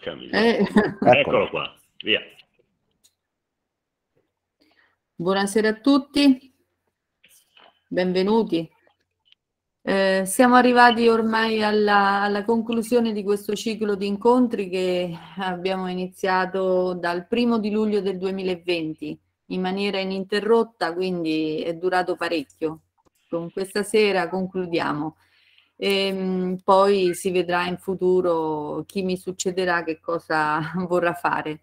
Porca miseria. Eh. Eccolo qua, via. Buonasera a tutti, benvenuti. Eh, siamo arrivati ormai alla, alla, conclusione di questo ciclo di incontri che abbiamo iniziato dal primo di luglio del 2020 in maniera ininterrotta, quindi è durato parecchio. Con questa sera concludiamo e ehm, poi si vedrà in futuro chi mi succederà, che cosa vorrà fare.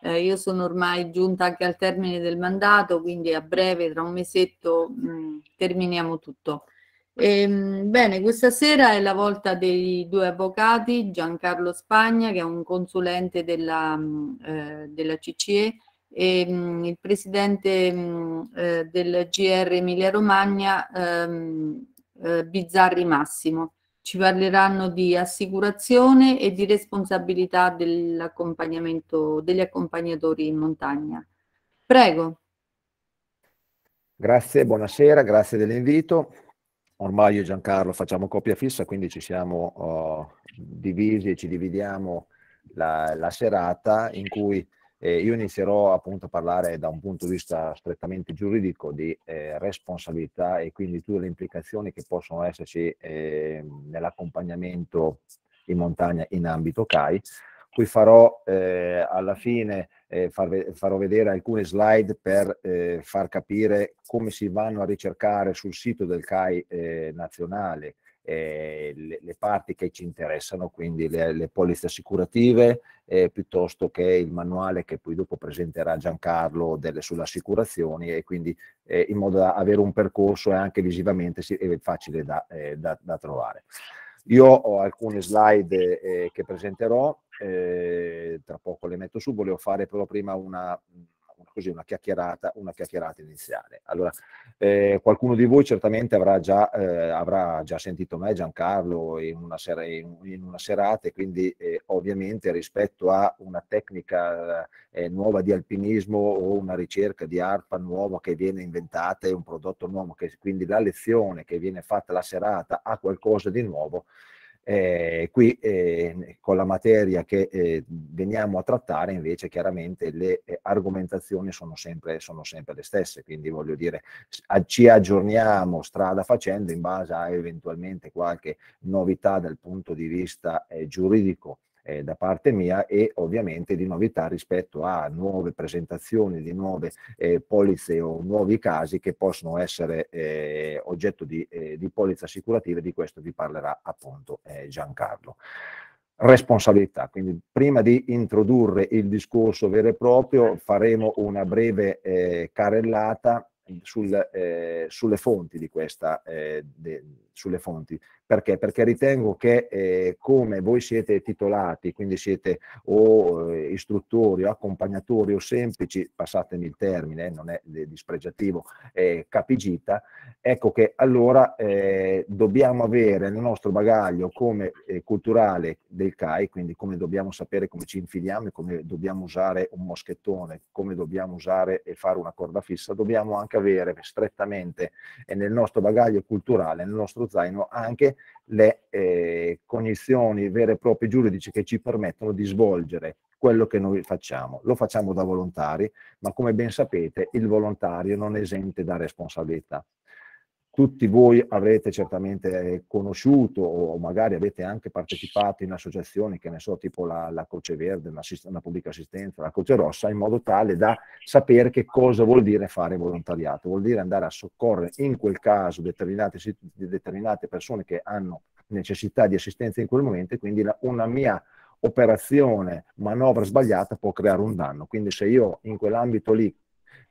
Eh, io sono ormai giunta anche al termine del mandato, quindi a breve, tra un mesetto, mh, mm, terminiamo tutto. E, ehm, bene, questa sera è la volta dei due avvocati, Giancarlo Spagna, che è un consulente della, mm, eh, della CCE, e mh, mm, il presidente mh, eh, del GR Emilia Romagna, ehm, eh, Bizzarri Massimo. Ci parleranno di assicurazione e di responsabilità dell'accompagnamento degli accompagnatori in montagna. Prego. Grazie, buonasera, grazie dell'invito. Ormai io e Giancarlo facciamo coppia fissa, quindi ci siamo oh, divisi e ci dividiamo la, la serata in cui eh, io inizierò appunto a parlare da un punto di vista strettamente giuridico di eh, responsabilità e quindi tutte le implicazioni che possono esserci eh, nell'accompagnamento in montagna in ambito CAI. Qui farò eh, alla fine eh, far, farò vedere alcune slide per eh, far capire come si vanno a ricercare sul sito del CAI nazionale eh, le, le, parti che ci interessano, quindi le, le polizze assicurative, eh, piuttosto che il manuale che poi dopo presenterà Giancarlo delle, sulle assicurazioni e quindi eh, in modo da avere un percorso e anche visivamente si, eh, facile da, eh, da, da, trovare. Io ho alcune slide eh, che presenterò, tra poco le metto su, volevo fare però prima una una, così, una, chiacchierata, una chiacchierata, iniziale. Allora, eh, qualcuno di voi certamente avrà già, eh, avrà già sentito me, Giancarlo, in una, sera, in, in una serata, e quindi eh, ovviamente rispetto a una tecnica eh, nuova di alpinismo o una ricerca di ARPA nuova che viene inventata e un prodotto nuovo, che, quindi la lezione che viene fatta la serata ha qualcosa di nuovo. Eh, qui eh, con la materia che eh, veniamo a trattare invece chiaramente le eh, argomentazioni sono sempre, sono sempre, le stesse, quindi voglio dire a, ci aggiorniamo strada facendo in base a eventualmente qualche novità dal punto di vista eh, giuridico eh, da parte mia e ovviamente di novità rispetto a nuove presentazioni di nuove eh, polizze o nuovi casi che possono essere eh, oggetto di, eh, di polizze assicurative, di questo vi parlerà appunto eh, Giancarlo responsabilità. Quindi prima di introdurre il discorso vero e proprio faremo una breve eh, carellata sul, eh, sulle fonti di questa, eh, de, sulle fonti. Perché? Perché ritengo che eh, come voi siete titolati, quindi siete o eh, istruttori o accompagnatori o semplici, passatemi il termine, eh, non è eh, dispregiativo, eh, capigita, ecco che allora eh, dobbiamo avere nel nostro bagaglio come culturale del CAI, quindi come dobbiamo sapere come ci infiliamo, e come dobbiamo usare un moschettone, come dobbiamo usare e fare una corda fissa, dobbiamo anche avere strettamente nel nostro bagaglio culturale, nel nostro zaino anche le eh, cognizioni vere e proprie giuridiche che ci permettono di svolgere quello che noi facciamo. Lo facciamo da volontari, ma come ben sapete il volontario non esente da responsabilità tutti voi avrete certamente eh, conosciuto o magari avete anche partecipato in associazioni che ne so tipo la, la Croce Verde, una, la, Pubblica Assistenza, la Croce Rossa, in modo tale da sapere che cosa vuol dire fare volontariato, vuol dire andare a soccorrere in quel caso determinate, determinate persone che hanno necessità di assistenza in quel momento e quindi una mia operazione, manovra sbagliata può creare un danno. Quindi se io in quell'ambito lì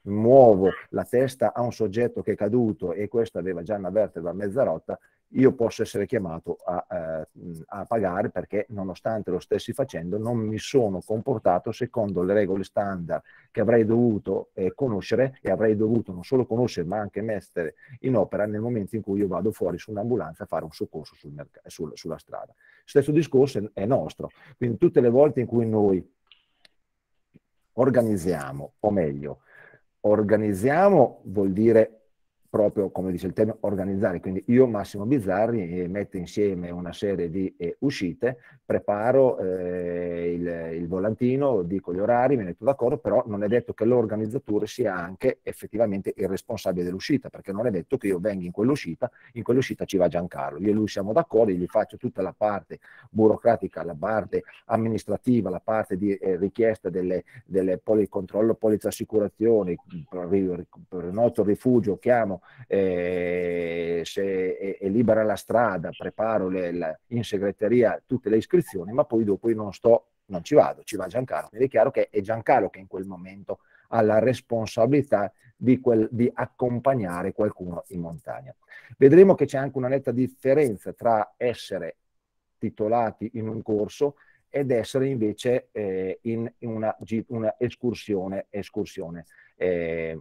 muovo la testa a un soggetto che è caduto e questo aveva già una vertebra mezza rotta, io posso essere chiamato a, eh, a, pagare perché nonostante lo stessi facendo non mi sono comportato secondo le regole standard che avrei dovuto eh, conoscere e avrei dovuto non solo conoscere ma anche mettere in opera nel momento in cui io vado fuori su un'ambulanza a fare un soccorso sul sul, sulla strada. Stesso discorso è nostro, quindi tutte le volte in cui noi organizziamo, o meglio, organizziamo vuol dire proprio come dice il termine, organizzare. Quindi io, Massimo Bizzarri, eh, metto insieme una serie di eh, uscite, preparo eh, il, il, volantino, dico gli orari, mi metto d'accordo, però non è detto che l'organizzatore sia anche effettivamente il responsabile dell'uscita, perché non è detto che io venga in quell'uscita, in quell'uscita ci va Giancarlo. Io e lui siamo d'accordo, gli faccio tutta la parte burocratica, la parte amministrativa, la parte di eh, richiesta delle, delle poli, controllo polizza assicurazioni, prenoto rifugio, chiamo eh, se è, è, libera la strada, preparo le, la, in segreteria tutte le iscrizioni, ma poi dopo io non sto, non ci vado, ci va Giancarlo. Quindi è chiaro che è Giancarlo che in quel momento ha la responsabilità di, quel, di accompagnare qualcuno in montagna. Vedremo che c'è anche una netta differenza tra essere titolati in un corso ed essere invece eh, in, in una, una, escursione, escursione eh,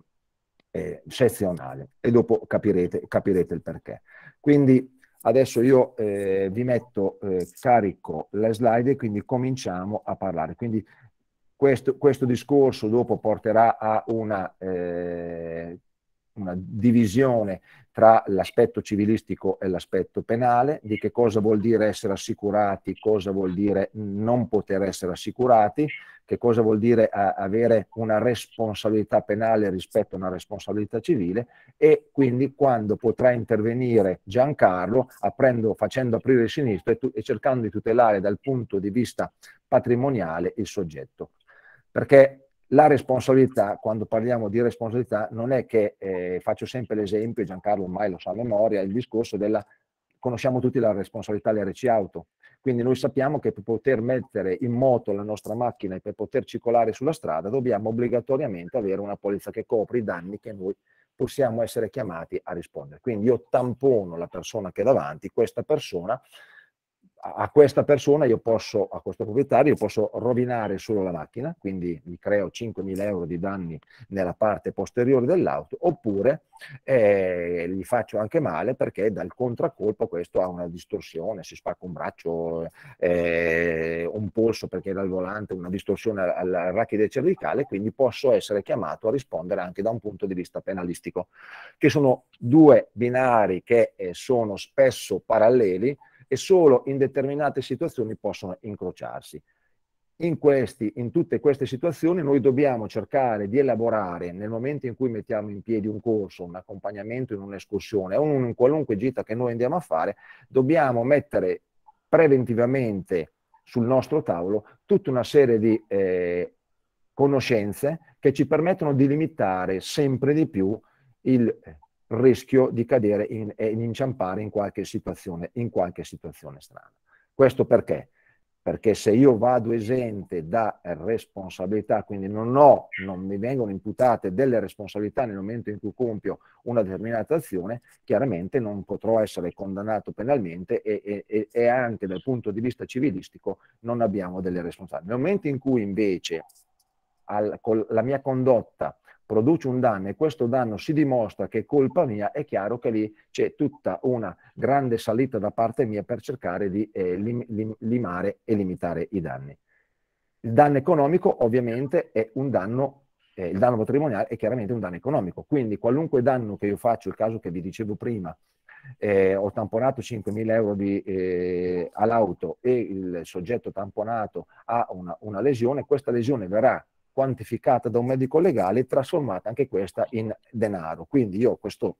eh, sezionale e dopo capirete, capirete il perché. Quindi Adesso io eh, vi metto, eh, carico le slide e quindi cominciamo a parlare. Quindi questo, questo discorso dopo porterà a una, eh, una divisione tra l'aspetto civilistico e l'aspetto penale, di che cosa vuol dire essere assicurati, cosa vuol dire non poter essere assicurati, che cosa vuol dire eh, avere una responsabilità penale rispetto a una responsabilità civile e quindi quando potrà intervenire Giancarlo aprendo, facendo aprire il sinistro e, e cercando di tutelare dal punto di vista patrimoniale il soggetto. Perché la responsabilità, quando parliamo di responsabilità, non è che, eh, faccio sempre l'esempio, Giancarlo ormai lo sa a memoria, il discorso della, conosciamo tutti la responsabilità dell'RC auto, quindi noi sappiamo che per poter mettere in moto la nostra macchina e per poter circolare sulla strada dobbiamo obbligatoriamente avere una polizza che copre i danni che noi possiamo essere chiamati a rispondere. Quindi io tampono la persona che è davanti, questa persona a questa persona io posso, a questo proprietario, io posso rovinare solo la macchina, quindi mi creo 5.000 euro di danni nella parte posteriore dell'auto, oppure eh, gli faccio anche male perché dal contraccolpo questo ha una distorsione, si spacca un braccio, eh, un polso perché dal volante una distorsione al, al rachide cervicale, quindi posso essere chiamato a rispondere anche da un punto di vista penalistico, che sono due binari che eh, sono spesso paralleli, e solo in determinate situazioni possono incrociarsi. In, questi, in, tutte queste situazioni noi dobbiamo cercare di elaborare nel momento in cui mettiamo in piedi un corso, un accompagnamento in un'escursione o in qualunque gita che noi andiamo a fare, dobbiamo mettere preventivamente sul nostro tavolo tutta una serie di eh, conoscenze che ci permettono di limitare sempre di più il rischio di cadere e in inciampare in qualche, in qualche situazione strana. Questo perché? perché se io vado esente da responsabilità, quindi non, ho, non mi vengono imputate delle responsabilità nel momento in cui compio una determinata azione, chiaramente non potrò essere condannato penalmente e, e, e anche dal punto di vista civilistico non abbiamo delle responsabilità. Nel momento in cui invece al, con la mia condotta produce un danno e questo danno si dimostra che è colpa mia, è chiaro che lì c'è tutta una grande salita da parte mia per cercare di eh, lim- lim- limare e limitare i danni. Il danno economico ovviamente è un danno, eh, il danno patrimoniale è chiaramente un danno economico, quindi qualunque danno che io faccio, il caso che vi dicevo prima, eh, ho tamponato 5.000 euro di, eh, all'auto e il soggetto tamponato ha una, una lesione, questa lesione verrà quantificata da un medico legale e trasformata anche questa in denaro. Quindi io questo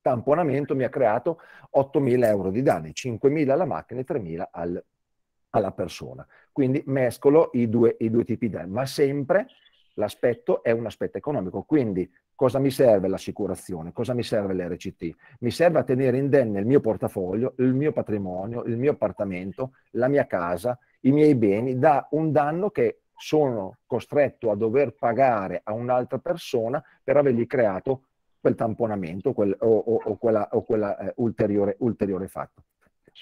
tamponamento mi ha creato 8.000 euro di danni, 5.000 alla macchina e 3.000 al, alla persona. Quindi mescolo i due, i due tipi di danni, ma sempre l'aspetto è un aspetto economico. Quindi cosa mi serve l'assicurazione? Cosa mi serve l'RCT? Mi serve a tenere indenne il mio portafoglio, il mio patrimonio, il mio appartamento, la mia casa, i miei beni da un danno che sono costretto a dover pagare a un'altra persona per avergli creato quel tamponamento quel, o, o, o, quella, o quella eh, ulteriore, ulteriore fatto.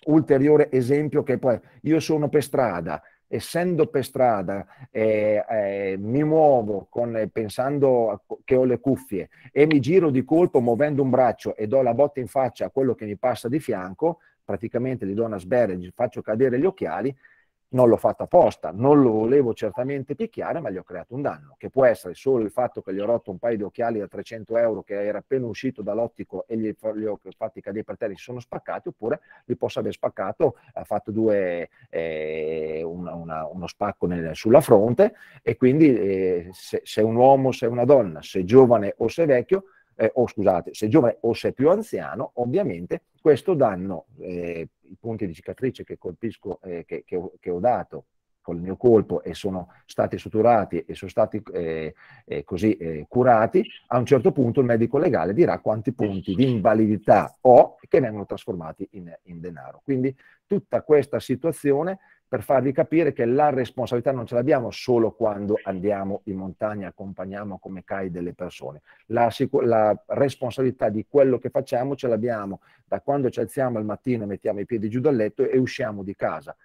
Ulteriore esempio che poi io sono per strada, essendo per strada eh, eh, mi muovo con, eh, pensando che ho le cuffie e mi giro di colpo muovendo un braccio e do la botta in faccia a quello che mi passa di fianco, praticamente gli do una sberla e gli faccio cadere gli occhiali, non l'ho fatto apposta, non lo volevo certamente picchiare, ma gli ho creato un danno, che può essere solo il fatto che gli ho rotto un paio di occhiali da 300 euro che era appena uscito dall'ottico e gli, gli ho fatti cadere per terra e si sono spaccati, oppure li posso aver spaccato, ha fatto due, eh, una, una, uno spacco nel, sulla fronte e quindi eh, se, se un uomo, se una donna, se giovane o se vecchio, eh, o scusate, se giovane o se più anziano, ovviamente questo danno eh, i punti di cicatrice che, colpisco, eh, che, che, ho, che ho dato col mio colpo e sono stati suturati e sono stati eh, eh, così eh, curati, a un certo punto il medico legale dirà quanti punti di invalidità ho che vengono trasformati in, in denaro. Quindi tutta questa situazione per farvi capire che la responsabilità non ce l'abbiamo solo quando andiamo in montagna, accompagniamo come CAI delle persone. La, la responsabilità di quello che facciamo ce l'abbiamo da quando ci alziamo al mattino e mettiamo i piedi giù dal letto e usciamo di casa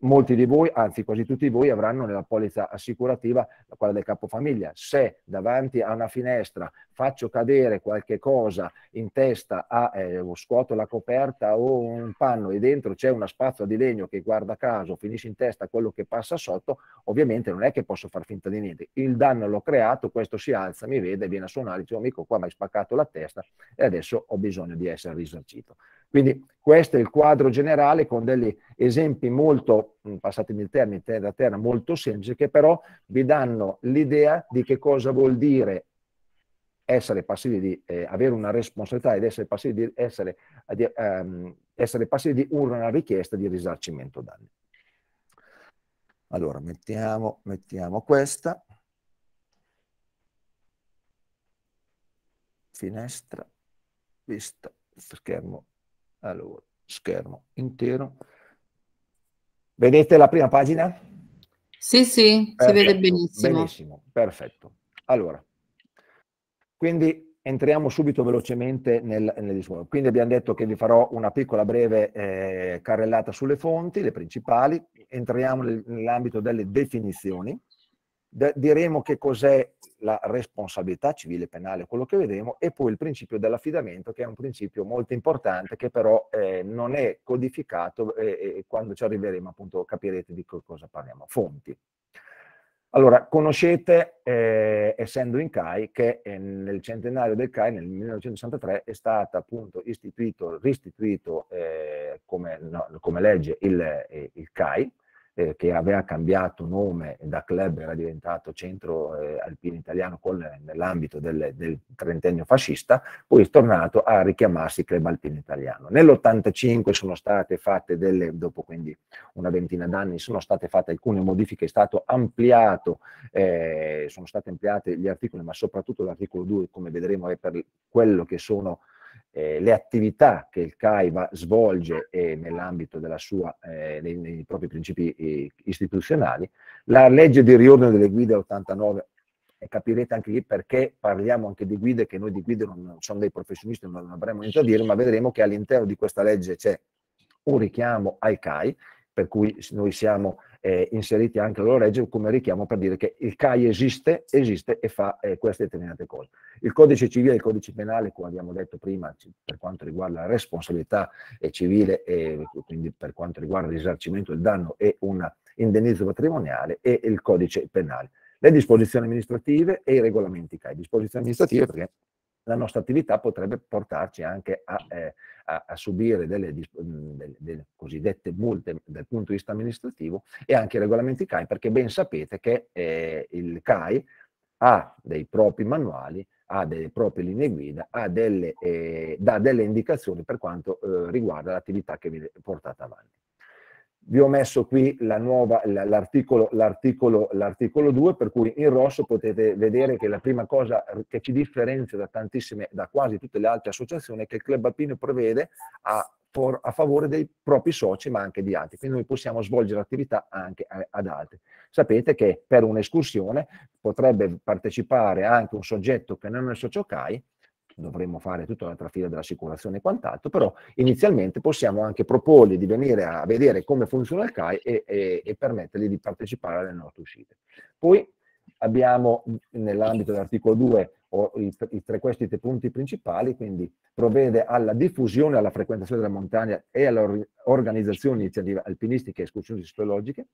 molti di voi, anzi quasi tutti voi, avranno nella polizza assicurativa quella del capofamiglia. Se davanti a una finestra faccio cadere qualche cosa in testa a, eh, scuoto la coperta o un panno e dentro c'è una spazza di legno che guarda caso finisce in testa quello che passa sotto, ovviamente non è che posso far finta di niente. Il danno l'ho creato, questo si alza, mi vede, viene a suonare, dice oh, amico qua mi hai spaccato la testa e adesso ho bisogno di essere risarcito. Quindi questo è il quadro generale con degli esempi molto, mm, passatemi il termine, terra a terra, molto semplici, che però vi danno l'idea di che cosa vuol dire essere passivi di eh, avere una responsabilità ed essere passivi di, essere, di, um, essere passivi di una richiesta di risarcimento danni. Allora, mettiamo, mettiamo questa. Finestra, vista, schermo allora, schermo intero. Vedete la prima pagina? Sì, sì, perfetto, si vede benissimo. Benissimo, perfetto. Allora, quindi entriamo subito velocemente nel, nel discorso. Quindi abbiamo detto che vi farò una piccola breve eh, carrellata sulle fonti, le principali. Entriamo nell'ambito delle definizioni diremo che cos'è la responsabilità civile penale, quello che vedremo, e poi il principio dell'affidamento, che è un principio molto importante, che però eh, non è codificato e, e, quando ci arriveremo appunto capirete di cosa parliamo. Fonti. Allora, conoscete, eh, essendo in CAI, che eh, nel centenario del CAI, nel 1963, è stato appunto istituito, ristituito eh, come, no, come legge il, eh, il CAI, eh, che aveva cambiato nome da club, era diventato centro eh, alpino italiano eh, nell'ambito del, del, trentennio fascista, poi è tornato a richiamarsi club alpino italiano. Nell'85 sono state fatte delle, dopo quindi una ventina d'anni, sono state fatte alcune modifiche, è stato ampliato, eh, sono stati ampliati gli articoli, ma soprattutto l'articolo 2, come vedremo, è per quello che sono eh, le attività che il CAIVA svolge eh, nell'ambito dei, dei, propri principi eh, istituzionali, la legge di riordino delle guide 89 e capirete anche lì perché parliamo anche di guide che noi di guide non sono dei professionisti, non avremo niente a dire, ma vedremo che all'interno di questa legge c'è un richiamo al CAI per cui noi siamo eh, inseriti anche la loro legge come richiamo per dire che il CAI esiste, esiste e fa eh, queste determinate cose. Il codice civile e il codice penale, come abbiamo detto prima, per quanto riguarda la responsabilità eh, civile e eh, quindi per quanto riguarda il risarcimento del danno e un indennizzo patrimoniale e il codice penale. Le disposizioni amministrative e i regolamenti CAI. Disposizioni amministrative perché la nostra attività potrebbe portarci anche a, eh, a, a subire delle, mm, delle, delle, cosiddette multe dal punto di vista amministrativo e anche i regolamenti CAI, perché ben sapete che eh, il CAI ha dei propri manuali, ha delle proprie linee guida, delle, eh, dà delle indicazioni per quanto eh, riguarda l'attività che viene portata avanti vi ho messo qui l'articolo, la 2, per cui in rosso potete vedere che la prima cosa che ci differenzia da tantissime, da quasi tutte le altre associazioni, è che il Club Alpino prevede a, for, a favore dei propri soci, ma anche di altri. Quindi noi possiamo svolgere attività anche a, ad altri. Sapete che per un'escursione potrebbe partecipare anche un soggetto che non è socio CAI, dovremmo fare tutta un'altra fila dell'assicurazione e quant'altro, però inizialmente possiamo anche proporgli di venire a vedere come funziona il CAI e, e, e permettergli di partecipare alle nostre uscite. Poi abbiamo mm, nell'ambito dell'articolo 2 i, i tre questi tre punti principali, quindi provvede alla diffusione, alla frequentazione della montagna e all'organizzazione di iniziative alpinistiche e escursioni escursionistiche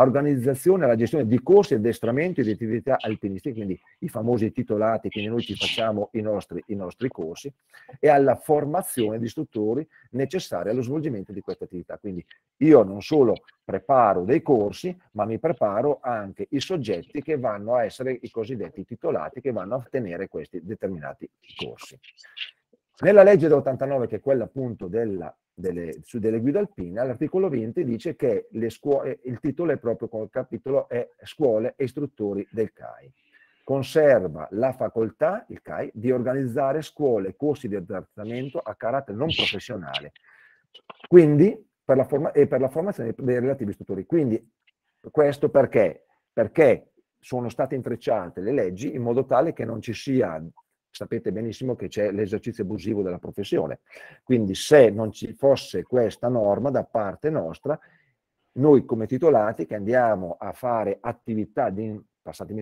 organizzazione alla gestione di corsi, addestramento e di attività alpinistiche, quindi i famosi titolati, quindi noi ci facciamo i nostri, i nostri corsi, e alla formazione di istruttori necessari allo svolgimento di questa attività. Quindi io non solo preparo dei corsi, ma mi preparo anche i soggetti che vanno a essere i cosiddetti titolati, che vanno a tenere questi determinati corsi. Nella legge dell'89, che è quella appunto della, delle, su delle guide alpine, l'articolo 20 dice che le scuole, il titolo è proprio col capitolo è Scuole e istruttori del CAI. Conserva la facoltà, il CAI, di organizzare scuole e corsi di adattamento a carattere non professionale. Quindi, per la forma, e per la formazione dei relativi istruttori. Quindi, questo perché? Perché sono state intrecciate le leggi in modo tale che non ci sia sapete benissimo che c'è l'esercizio abusivo della professione. Quindi se non ci fosse questa norma da parte nostra, noi come titolati che andiamo a fare attività di,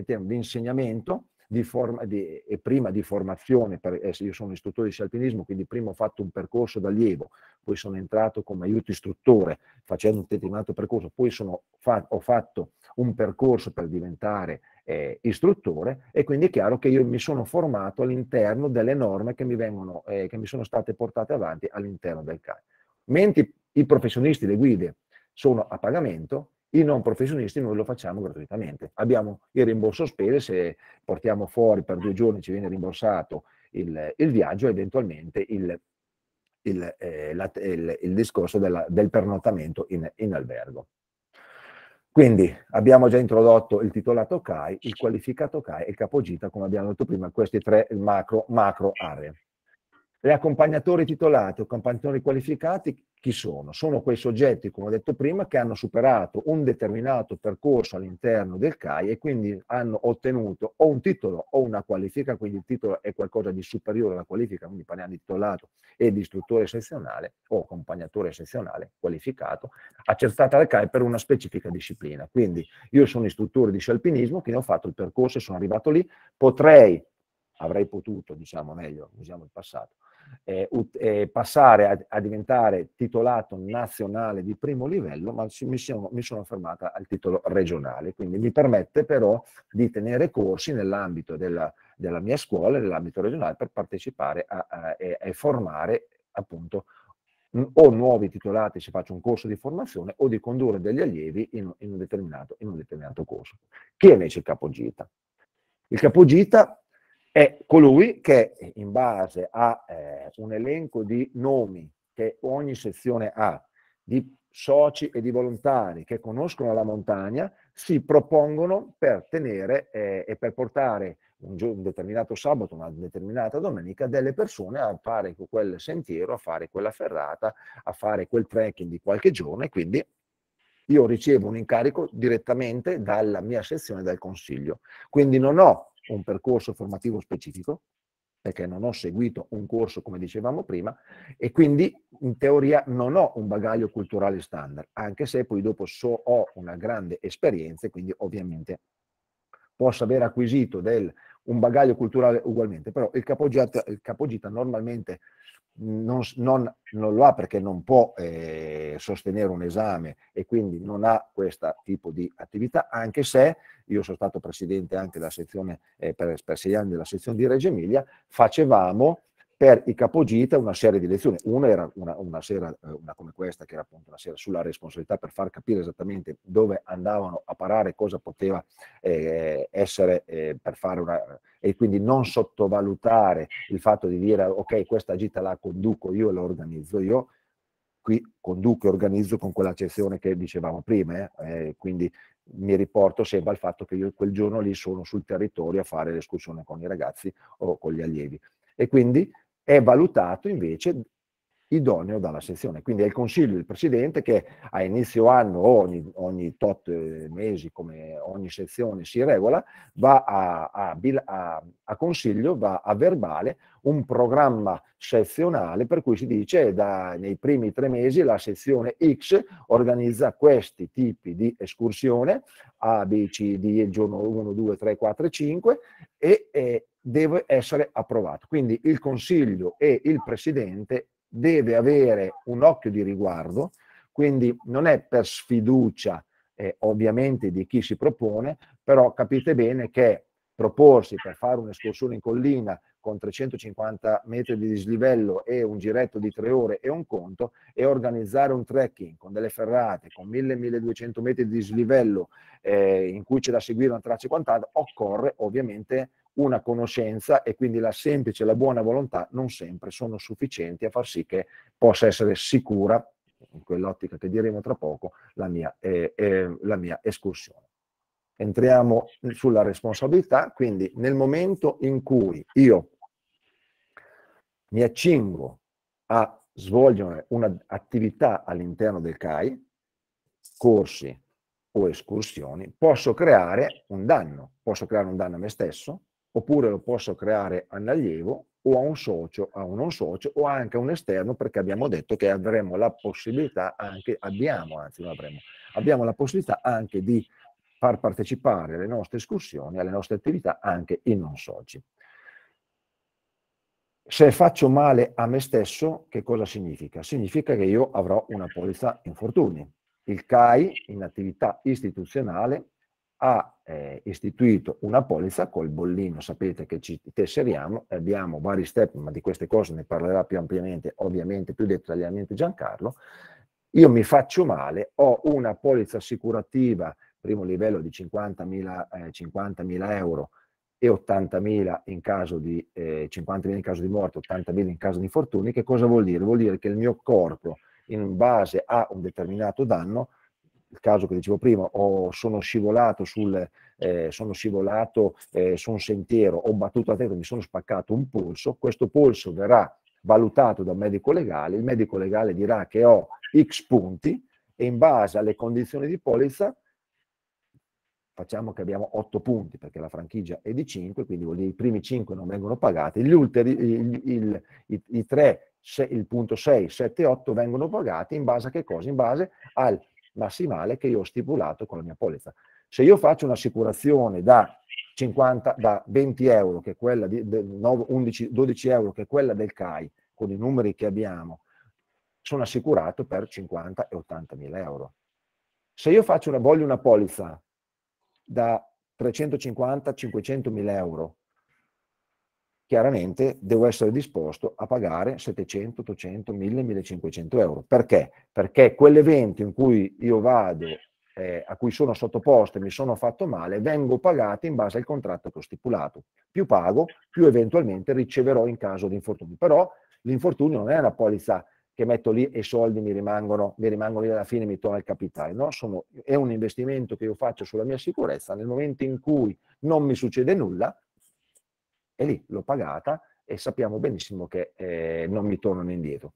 termine, di insegnamento di forma, di, e prima di formazione, per, eh, io sono istruttore di alpinismo, quindi prima ho fatto un percorso d'allievo, poi sono entrato come aiuto istruttore facendo un determinato percorso, poi sono, fa, ho fatto un percorso per diventare eh, istruttore e quindi è chiaro che io mi sono formato all'interno delle norme che mi, vengono, eh, che mi sono state portate avanti all'interno del CAI. Mentre i professionisti, le guide, sono a pagamento, i non professionisti noi lo facciamo gratuitamente. Abbiamo il rimborso spese, se portiamo fuori per due giorni ci viene rimborsato il, il viaggio e eventualmente il, il, eh, la, il discorso della, del pernottamento in, in albergo. Quindi abbiamo già introdotto il titolato CAI, il qualificato CAI e il capogita, come abbiamo detto prima, questi tre macro, macro aree gli accompagnatori titolati o accompagnatori qualificati chi sono? Sono quei soggetti, come ho detto prima, che hanno superato un determinato percorso all'interno del CAI e quindi hanno ottenuto o un titolo o una qualifica, quindi il titolo è qualcosa di superiore alla qualifica, quindi parliamo di titolato e di istruttore sezionale o accompagnatore sezionale qualificato, accertata dal CAI per una specifica disciplina. Quindi io sono istruttore di sci alpinismo, quindi ho fatto il percorso e sono arrivato lì, potrei, avrei potuto, diciamo meglio, usiamo il passato, eh, eh, passare a, a, diventare titolato nazionale di primo livello, ma mi sono, mi sono fermata al titolo regionale. Quindi mi permette però di tenere corsi nell'ambito della, della mia scuola, nell'ambito regionale, per partecipare e formare appunto o nuovi titolati se faccio un corso di formazione o di condurre degli allievi in, in, un, determinato, in un determinato corso. Chi è invece il capogita? Il capogita è colui che in base a eh, un elenco di nomi che ogni sezione ha, di soci e di volontari che conoscono la montagna, si propongono per tenere eh, e per portare un, un, determinato sabato, una determinata domenica, delle persone a fare quel sentiero, a fare quella ferrata, a fare quel trekking di qualche giorno e quindi io ricevo un incarico direttamente dalla mia sezione dal consiglio. Quindi non ho un percorso formativo specifico, perché non ho seguito un corso come dicevamo prima e quindi in teoria non ho un bagaglio culturale standard, anche se poi dopo so, ho una grande esperienza e quindi ovviamente posso aver acquisito del, un bagaglio culturale ugualmente, però il capogita, il capogita normalmente non, non, non, lo ha perché non può eh, sostenere un esame e quindi non ha questo tipo di attività, anche se io sono stato presidente anche della sezione, eh, per, per sei anni della sezione di Reggio Emilia, facevamo per i capogita una serie di lezioni. Una era una, una sera eh, una come questa, che era appunto una sera sulla responsabilità per far capire esattamente dove andavano a parare, cosa poteva eh, essere eh, per fare una... e quindi non sottovalutare il fatto di dire ok questa gita la conduco io e la organizzo io, qui conduco e organizzo con quell'accezione che dicevamo prima, eh, eh, quindi mi riporto sempre al fatto che io quel giorno lì sono sul territorio a fare l'escursione con i ragazzi o con gli allievi. E quindi è valutato invece idoneo dalla sezione. Quindi è il consiglio il presidente che a inizio anno o ogni, ogni, tot eh, mesi, come ogni sezione si regola, va a, a, a, a, consiglio, va a verbale un programma sezionale per cui si dice da, nei primi tre mesi la sezione X organizza questi tipi di escursione A, B, C, D, il giorno 1, 2, 3, 4 5 e, e deve essere approvato. Quindi il Consiglio e il Presidente deve avere un occhio di riguardo, quindi non è per sfiducia eh, ovviamente di chi si propone, però capite bene che proporsi per fare un'escursione in collina con 350 metri di dislivello e un giretto di tre ore e un conto e organizzare un trekking con delle ferrate con 1000-1200 metri di dislivello eh, in cui c'è da seguire una traccia e quant'altro occorre ovviamente una conoscenza e quindi la semplice e la buona volontà non sempre sono sufficienti a far sì che possa essere sicura, in quell'ottica che diremo tra poco, la mia, eh, eh, la mia escursione. Entriamo sulla responsabilità, quindi nel momento in cui io mi accingo a svolgere un'attività all'interno del CAI, corsi o escursioni, posso creare un danno, posso creare un danno a me stesso, oppure lo posso creare all'allievo o a un socio, a un non socio o anche a un esterno perché abbiamo detto che avremo la possibilità anche, abbiamo, anzi, non avremo, abbiamo la possibilità anche di far partecipare alle nostre escursioni, alle nostre attività anche i non soci. Se faccio male a me stesso, che cosa significa? Significa che io avrò una polizza infortuni. Il CAI in attività istituzionale ha eh, istituito una polizza col bollino, sapete che ci tesseriamo, abbiamo vari step, ma di queste cose ne parlerà più ampiamente, ovviamente più dettagliatamente Giancarlo. Io mi faccio male, ho una polizza assicurativa, primo livello di 50.000, eh, 50.000 euro e 80.000 in eh, 50.000 in caso di morte, 80.000 in caso di infortuni, che cosa vuol dire? Vuol dire che il mio corpo, in base a un determinato danno, il caso che dicevo prima, o sono scivolato sul, eh, sono scivolato eh, su un sentiero, ho battuto la testa, mi sono spaccato un polso, questo polso verrà valutato da un medico legale, il medico legale dirà che ho X punti e in base alle condizioni di polizza facciamo che abbiamo 8 punti perché la franchigia è di 5, quindi vuol dire i primi 5 non vengono pagati, gli ulteri, il, il, i, i 3, 6, il punto 6, 7, 8 vengono pagati in base a che cosa? In base al massimale che io ho stipulato con la mia polizza. Se io faccio un'assicurazione da, 50, da 20 euro, che è quella di, 9, 11, 12 euro, che è quella del CAI, con i numeri che abbiamo, sono assicurato per 50 e 80 mila euro. Se io una, voglio una polizza da 350-500 mila euro, chiaramente devo essere disposto a pagare 700, 800, 1000, 1500 euro. Perché? Perché quell'evento in cui io vado, eh, a cui sono sottoposto e mi sono fatto male, vengo pagato in base al contratto che ho stipulato. Più pago, più eventualmente riceverò in caso di infortunio. Però l'infortunio non è una polizza che metto lì e i soldi mi rimangono, mi rimangono lì alla fine e mi torna il capitale. No? Sono, è un investimento che io faccio sulla mia sicurezza. Nel momento in cui non mi succede nulla, e lì l'ho pagata e sappiamo benissimo che eh, non mi tornano indietro.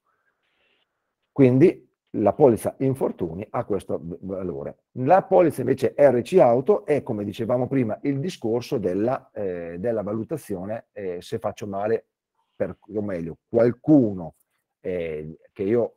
Quindi la polizza infortuni ha questo valore. La polizza invece RC auto è, come dicevamo prima, il discorso della, eh, della valutazione eh, se faccio male, per, o meglio, qualcuno eh, che io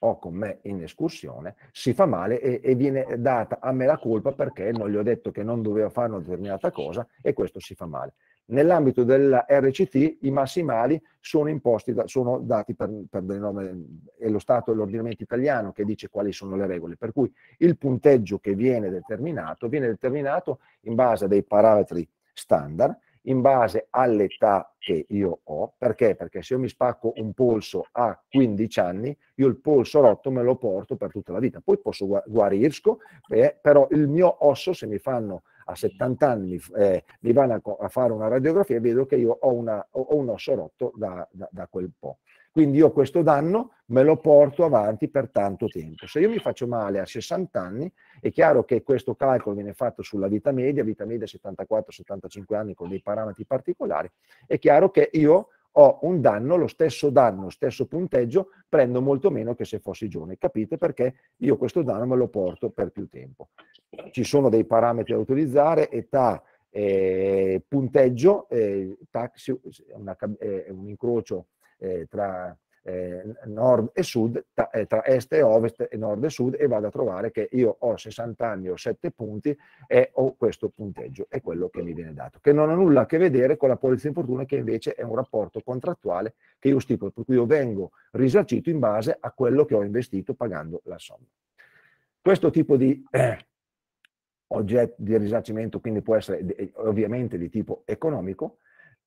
ho con me in escursione si fa male e, e, viene data a me la colpa perché non gli ho detto che non doveva fare una determinata cosa e questo si fa male. Nell'ambito della RCT i massimali sono imposti, da, sono dati per, per norme, e lo Stato e l'ordinamento italiano che dice quali sono le regole, per cui il punteggio che viene determinato viene determinato in base a dei parametri standard, in base all'età che io ho, perché? Perché se io mi spacco un polso a 15 anni, io il polso rotto me lo porto per tutta la vita, poi posso guarirlo, eh, però il mio osso se mi fanno a 70 anni eh, mi vanno a, a, fare una radiografia e vedo che io ho, una, ho, un osso rotto da, da, da quel po'. Quindi io questo danno me lo porto avanti per tanto tempo. Se io mi faccio male a 60 anni, è chiaro che questo calcolo viene fatto sulla vita media, vita media 74-75 anni con dei parametri particolari, è chiaro che io ho un danno, lo stesso danno, stesso punteggio, prendo molto meno che se fossi giovane. Capite perché io questo danno me lo porto per più tempo. Ci sono dei parametri da utilizzare, età, eh, punteggio, eh, taxi, una, eh, un incrocio eh, tra eh, nord e sud, tra, eh, tra, est e ovest e nord e sud e vado a trovare che io ho 60 anni, ho 7 punti e ho questo punteggio, è quello che mi viene dato, che non ha nulla a che vedere con la polizia infortuna che invece è un rapporto contrattuale che io stipolo, per cui io vengo risarcito in base a quello che ho investito pagando la somma. Questo tipo di eh, oggetto di risarcimento quindi può essere eh, ovviamente di tipo economico,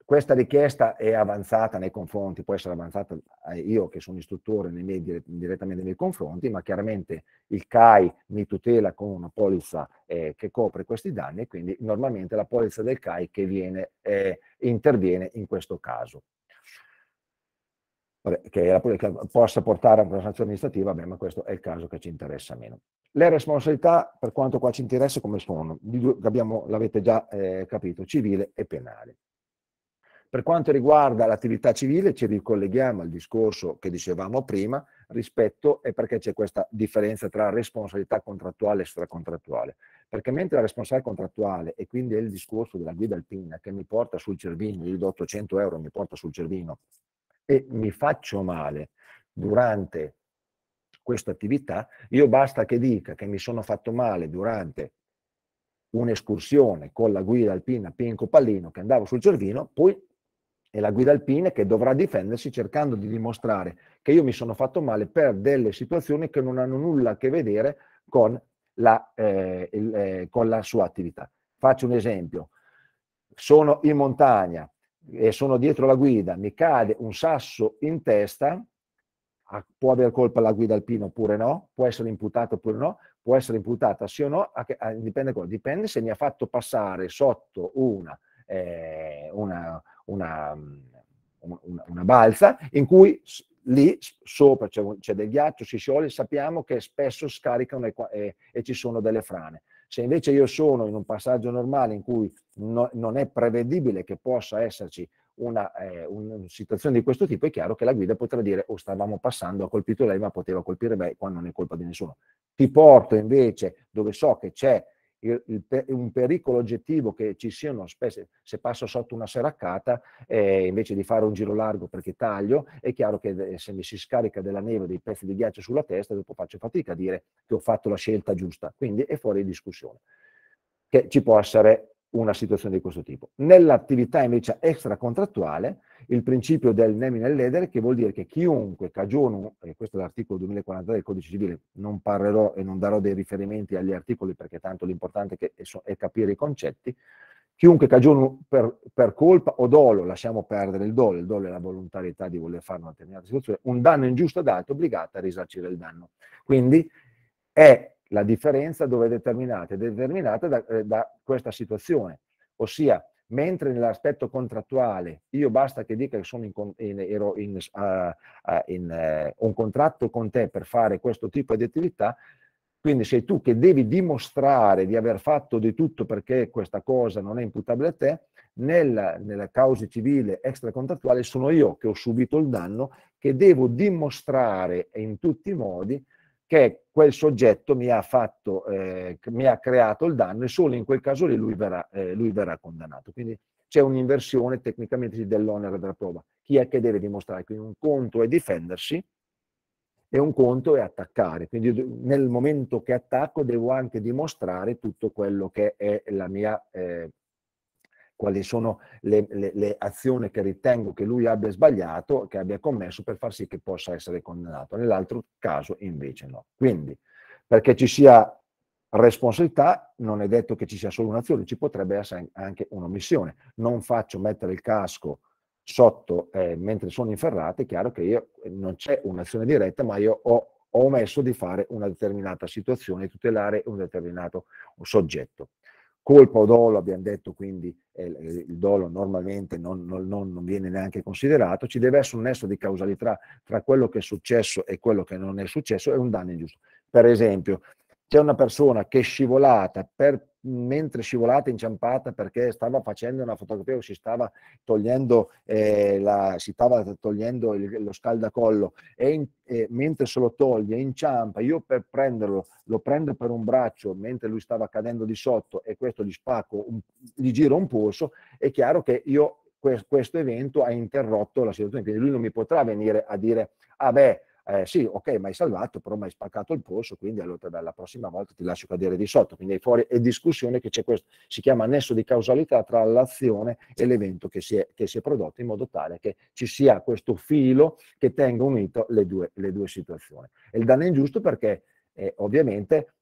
questa richiesta è avanzata nei confronti, può essere avanzata eh, io che sono istruttore nei miei, direttamente nei miei confronti, ma chiaramente il CAI mi tutela con una polizza eh, che copre questi danni e quindi normalmente la polizza del CAI che viene, eh, interviene in questo caso che, la, che possa portare a una sanzione amministrativa, beh, ma questo è il caso che ci interessa meno. Le responsabilità, per quanto qua ci interessa, come sono? L'avete già eh, capito, civile e penale. Per quanto riguarda l'attività civile, ci ricolleghiamo al discorso che dicevamo prima rispetto e perché c'è questa differenza tra responsabilità contrattuale e stracontrattuale. Perché mentre la responsabilità contrattuale, e quindi è il discorso della guida alpina che mi porta sul cervino, io do 800 euro, mi porta sul cervino e mi faccio male durante questa attività, io basta che dica che mi sono fatto male durante un'escursione con la guida alpina Pinco Pallino che andavo sul Cervino, poi e la guida alpina che dovrà difendersi cercando di dimostrare che io mi sono fatto male per delle situazioni che non hanno nulla a che vedere con la, eh, il, eh, con la sua attività. Faccio un esempio, sono in montagna e sono dietro la guida, mi cade un sasso in testa, ah, può aver colpa la guida alpina oppure no, può essere imputata oppure no, può essere imputata sì o no, a che, a, dipende, dipende se mi ha fatto passare sotto una, eh, una una, una, una balza in cui lì sopra c'è, c'è, del ghiaccio, si scioglie, sappiamo che spesso scaricano e, e, e, ci sono delle frane. Se invece io sono in un passaggio normale in cui no, non è prevedibile che possa esserci una, eh, una, situazione di questo tipo, è chiaro che la guida potrà dire o oh, stavamo passando, ha colpito lei, ma poteva colpire me, qua non è colpa di nessuno. Ti porto invece dove so che c'è il, il, un pericolo oggettivo che ci siano spesso se passo sotto una seraccata eh, invece di fare un giro largo perché taglio, è chiaro che eh, se mi si scarica della neve, dei pezzi di ghiaccio sulla testa, dopo faccio fatica a dire che ho fatto la scelta giusta, quindi è fuori discussione. Che ci può essere una situazione di questo tipo. Nell'attività invece extracontrattuale, il principio del nemine ledere, che vuol dire che chiunque cagiona, e questo è l'articolo 2043 del codice civile, non parlerò e non darò dei riferimenti agli articoli perché tanto l'importante è, è capire i concetti, chiunque cagiona per, per, colpa o dolo, lasciamo perdere il dolo, il dolo è la volontarietà di voler fare una determinata situazione, un danno ingiusto ad altro obbligato a risarcire il danno. Quindi è la differenza dove è determinata? È determinata da, eh, da questa situazione, ossia mentre nell'aspetto contrattuale io basta che dica che sono in, in, in, uh, in uh, un contratto con te per fare questo tipo di attività, quindi sei tu che devi dimostrare di aver fatto di tutto perché questa cosa non è imputabile a te, nella, nella causa civile extracontrattuale sono io che ho subito il danno, che devo dimostrare in tutti i modi che quel soggetto mi ha, fatto, eh, mi ha creato il danno e solo in quel caso lì lui verrà, eh, lui verrà condannato. Quindi c'è un'inversione tecnicamente dell'onere della prova. Chi è che deve dimostrare? Quindi un conto è difendersi e un conto è attaccare. Quindi nel momento che attacco devo anche dimostrare tutto quello che è la mia eh, quali sono le, le, le, azioni che ritengo che lui abbia sbagliato, che abbia commesso per far sì che possa essere condannato. Nell'altro caso invece no. Quindi, perché ci sia responsabilità, non è detto che ci sia solo un'azione, ci potrebbe essere anche un'omissione. Non faccio mettere il casco sotto eh, mentre sono in ferrata, è chiaro che io, eh, non c'è un'azione diretta, ma io ho, ho omesso di fare una determinata situazione, tutelare un determinato soggetto colpa o dolo, abbiamo detto quindi eh, eh, il dolo normalmente non, non, non, viene neanche considerato, ci deve essere un nesso di causalità tra quello che è successo e quello che non è successo e un danno ingiusto. Per esempio, c'è una persona che è scivolata per mentre scivolata inciampata perché stava facendo una fotografia o si stava togliendo, eh, la, si stava togliendo il, lo scaldacollo e, in, e, mentre se lo toglie inciampa io per prenderlo lo prendo per un braccio mentre lui stava cadendo di sotto e questo gli spacco un, gli giro un polso è chiaro che io questo evento ha interrotto la situazione quindi lui non mi potrà venire a dire ah beh eh, sì, ok, mi hai salvato, però mi hai spaccato il polso, quindi allora beh, la prossima volta ti lascio cadere di sotto. Quindi è fuori, è discussione che c'è questo, si chiama nesso di causalità tra l'azione e l'evento che si, è, che si è prodotto in modo tale che ci sia questo filo che tenga unito le due, le due situazioni. E il danno è ingiusto perché eh, ovviamente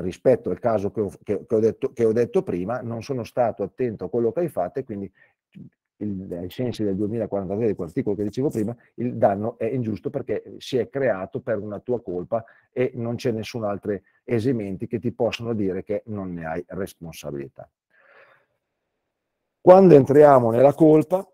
rispetto al caso che ho, che, che, ho detto, che ho, detto, prima, non sono stato attento a quello che hai fatto e quindi il, eh, ai sensi del 2043 di quell'articolo che dicevo prima, il danno è ingiusto perché si è creato per una tua colpa e non c'è nessun altro esementi che ti possono dire che non ne hai responsabilità. Quando entriamo nella colpa,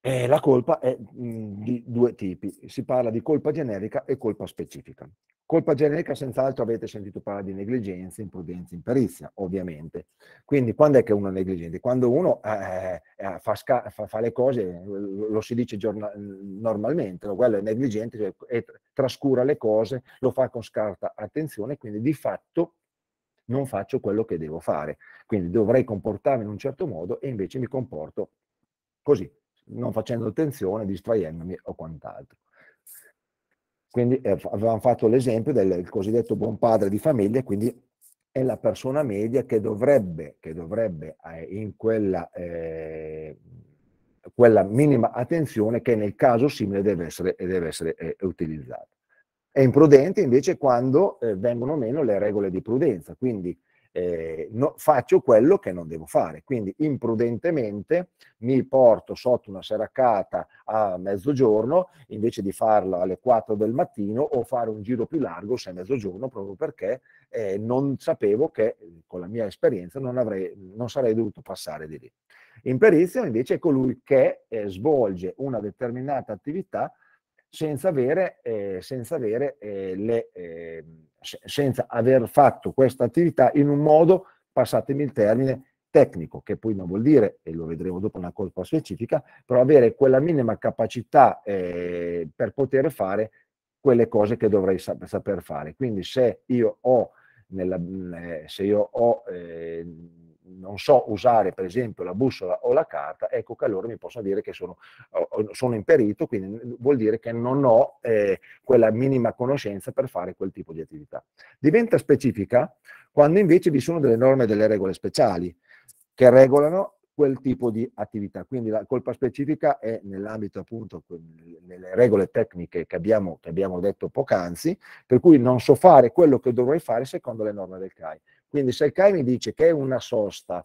eh, la colpa è mhmm, di due tipi, si parla di colpa generica e colpa specifica. Colpa generica, senz'altro avete sentito parlare di negligenza, imprudenza, imperizia, ovviamente. Quindi quando è che uno è negligente? Quando uno eh, eh fa, sca- fa, fa, le cose, lo si dice giorna- normalmente, no? quello è negligente cioè, e trascura le cose, lo fa con scarta attenzione, quindi di fatto non faccio quello che devo fare. Quindi dovrei comportarmi in un certo modo e invece mi comporto così non facendo attenzione, distraendomi o quant'altro. Quindi eh, avevamo fatto l'esempio del cosiddetto buon padre di famiglia, quindi è la persona media che dovrebbe, che dovrebbe eh, in quella, eh, quella, minima attenzione che nel caso simile deve essere, deve essere eh, utilizzata. È imprudente invece quando eh, vengono meno le regole di prudenza, quindi eh, no, faccio quello che non devo fare. Quindi imprudentemente mi porto sotto una seracata a mezzogiorno invece di farlo alle 4 del mattino o fare un giro più largo se è mezzogiorno proprio perché eh, non sapevo che eh, con la mia esperienza non, avrei, non sarei dovuto passare di lì. Imperizia invece è colui che eh, svolge una determinata attività senza avere, eh, senza avere eh, le ehm, senza aver fatto questa attività in un modo, passatemi il termine, tecnico, che poi non vuol dire, e lo vedremo dopo una colpa specifica, però avere quella minima capacità eh, per poter fare quelle cose che dovrei sa- saper fare. Quindi se io ho, nella, eh, se io ho eh, non so usare per esempio la bussola o la carta, ecco che allora mi possono dire che sono, sono imperito, quindi vuol dire che non ho eh, quella minima conoscenza per fare quel tipo di attività. Diventa specifica quando invece vi sono delle norme e delle regole speciali che regolano quel tipo di attività. Quindi la colpa specifica è nell'ambito appunto nelle regole tecniche che abbiamo, che abbiamo detto poc'anzi, per cui non so fare quello che dovrei fare secondo le norme del CAI. Quindi se il CAI mi dice che è una sosta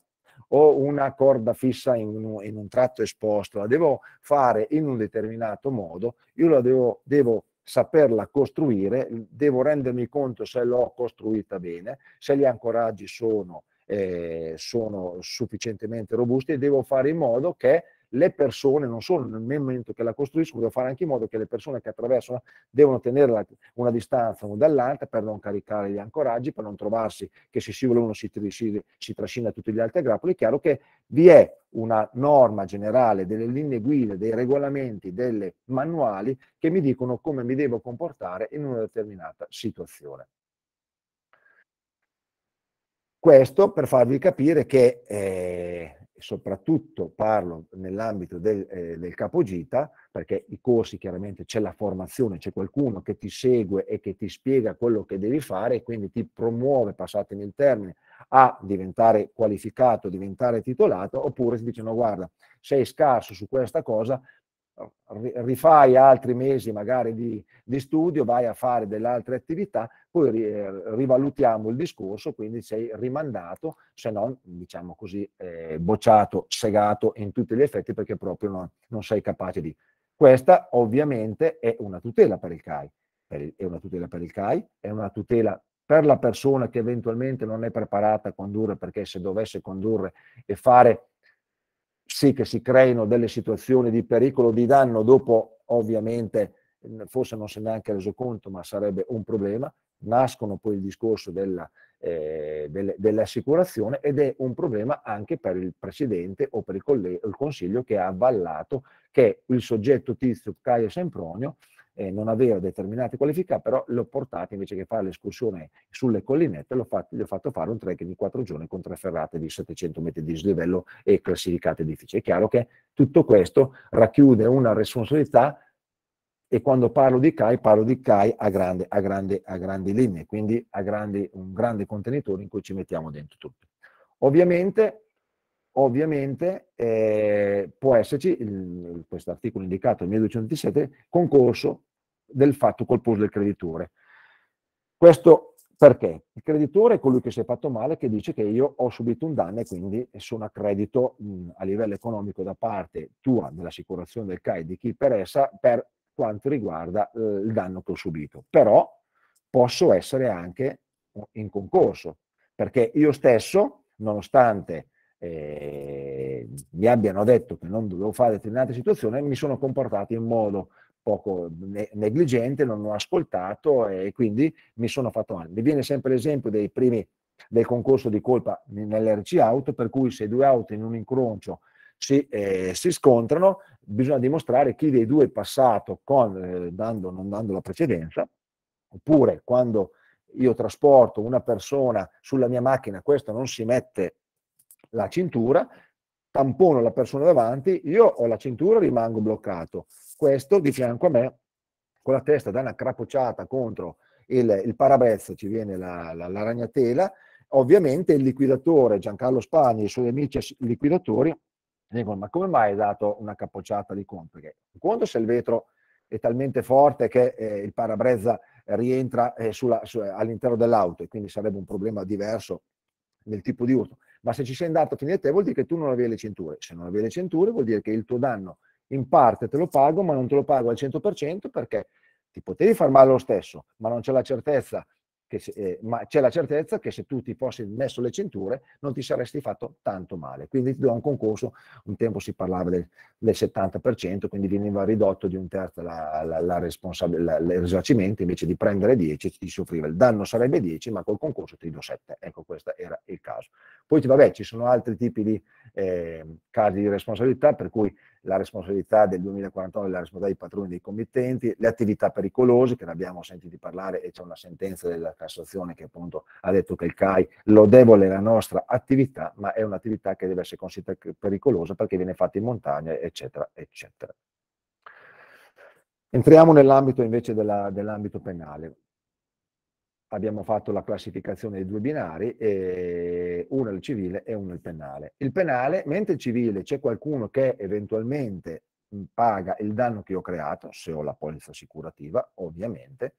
o una corda fissa in un, in un tratto esposto, la devo fare in un determinato modo, io la devo, devo saperla costruire, devo rendermi conto se l'ho costruita bene, se gli ancoraggi sono, eh, sono sufficientemente robusti e devo fare in modo che le persone, non solo nel momento che la costruiscono, devo fare anche in modo che le persone che attraversano devono tenere la, una distanza una dall'altra per non caricare gli ancoraggi, per non trovarsi che se si vuole uno si, si, si trascina tutti gli altri grappoli. È chiaro che vi è una norma generale delle linee guida, dei regolamenti, delle manuali che mi dicono come mi devo comportare in una determinata situazione. Questo per farvi capire che eh, soprattutto parlo nell'ambito del, eh, del capogita, perché i corsi chiaramente c'è la formazione, c'è qualcuno che ti segue e che ti spiega quello che devi fare e quindi ti promuove, passatemi il termine, a diventare qualificato, diventare titolato, oppure ti dicono guarda, sei scarso su questa cosa, rifai altri mesi magari di, di, studio, vai a fare delle altre attività, poi ri, eh, rivalutiamo il discorso, quindi sei rimandato, se non, diciamo così, eh, bocciato, segato in tutti gli effetti perché proprio non, non, sei capace di... Questa ovviamente è una tutela per il CAI, per il, è una tutela per il CAI, è una tutela per la persona che eventualmente non è preparata a condurre perché se dovesse condurre e fare sì che si creino delle situazioni di pericolo di danno, dopo ovviamente forse non si è neanche reso conto, ma sarebbe un problema, nascono poi il discorso della, eh, delle, dell'assicurazione ed è un problema anche per il Presidente o per il, coll- il Consiglio che ha avvallato che il soggetto tizio Caio Sempronio eh, non avere determinate qualifiche, però l'ho portato invece che fare l'escursione sulle collinette, fatto, gli ho fatto fare un trekking di quattro giorni con tre ferrate di 700 metri di dislivello e classificate difficili. È chiaro che tutto questo racchiude una responsabilità e quando parlo di CAI parlo di CAI a, grande, a, grande, a grandi linee, quindi a grandi, un grande contenitore in cui ci mettiamo dentro tutto. Ovviamente ovviamente eh, può esserci, questo articolo indicato nel 1227, concorso del fatto colposo del creditore. Questo perché? Il creditore è colui che si è fatto male che dice che io ho subito un danno e quindi sono a credito mh, mm, a livello economico da parte tua, dell'assicurazione del CAI, di chi per essa, per quanto riguarda eh, il danno che ho subito. Però posso essere anche in concorso, perché io stesso, nonostante eh, mi abbiano detto che non dovevo fare determinate situazioni, mi sono comportato in modo poco negligente, non ho ascoltato e quindi mi sono fatto male. Mi viene sempre l'esempio dei primi del concorso di colpa nell'RC auto, per cui se due auto in un incrocio si, eh, si scontrano, bisogna dimostrare chi dei due è passato con, eh, dando, non dando la precedenza, oppure quando io trasporto una persona sulla mia macchina, questa non si mette la cintura, tampono la persona davanti, io ho la cintura e rimango bloccato. Questo di fianco a me, con la testa da una crapocciata contro il, il parabrezza, ci viene la, la, la ragnatela. Ovviamente il liquidatore, Giancarlo Spagni e i suoi amici liquidatori, dicono ma come mai hai dato una capocciata lì contro? Perché quando se il vetro è talmente forte che eh, il parabrezza rientra eh, sulla, su, all'interno dell'auto e quindi sarebbe un problema diverso nel tipo di uso ma se ci sei andato a finire te vuol dire che tu non avevi le cinture. Se non avevi le cinture vuol dire che il tuo danno in parte te lo pago, ma non te lo pago al 100% perché ti potevi far male lo stesso, ma non c'è la certezza se, eh, ma c'è la certezza che se tu ti fossi messo le cinture non ti saresti fatto tanto male. Quindi ti do un concorso un tempo si parlava del, del 70%, quindi veniva ridotto di un terzo la, la, la il risarcimento, invece di prendere 10 ti soffriva. il danno sarebbe 10, ma col concorso ti do 7. Ecco, questo era il caso. Poi vabbè, ci sono altri tipi di eh, casi di responsabilità per cui la responsabilità del 2049 la responsabilità dei padroni dei committenti, le attività pericolose che ne abbiamo sentito parlare e c'è una sentenza della Cassazione che appunto ha detto che il CAI lodevole è la nostra attività, ma è un'attività che deve essere considerata pericolosa perché viene fatta in montagna, eccetera, eccetera. Entriamo nell'ambito invece dell'ambito penale abbiamo fatto la classificazione dei due binari, uno è il civile e uno è il penale. Il penale, mentre il civile c'è qualcuno che eventualmente paga il danno che ho creato, se ho la polizza assicurativa, ovviamente,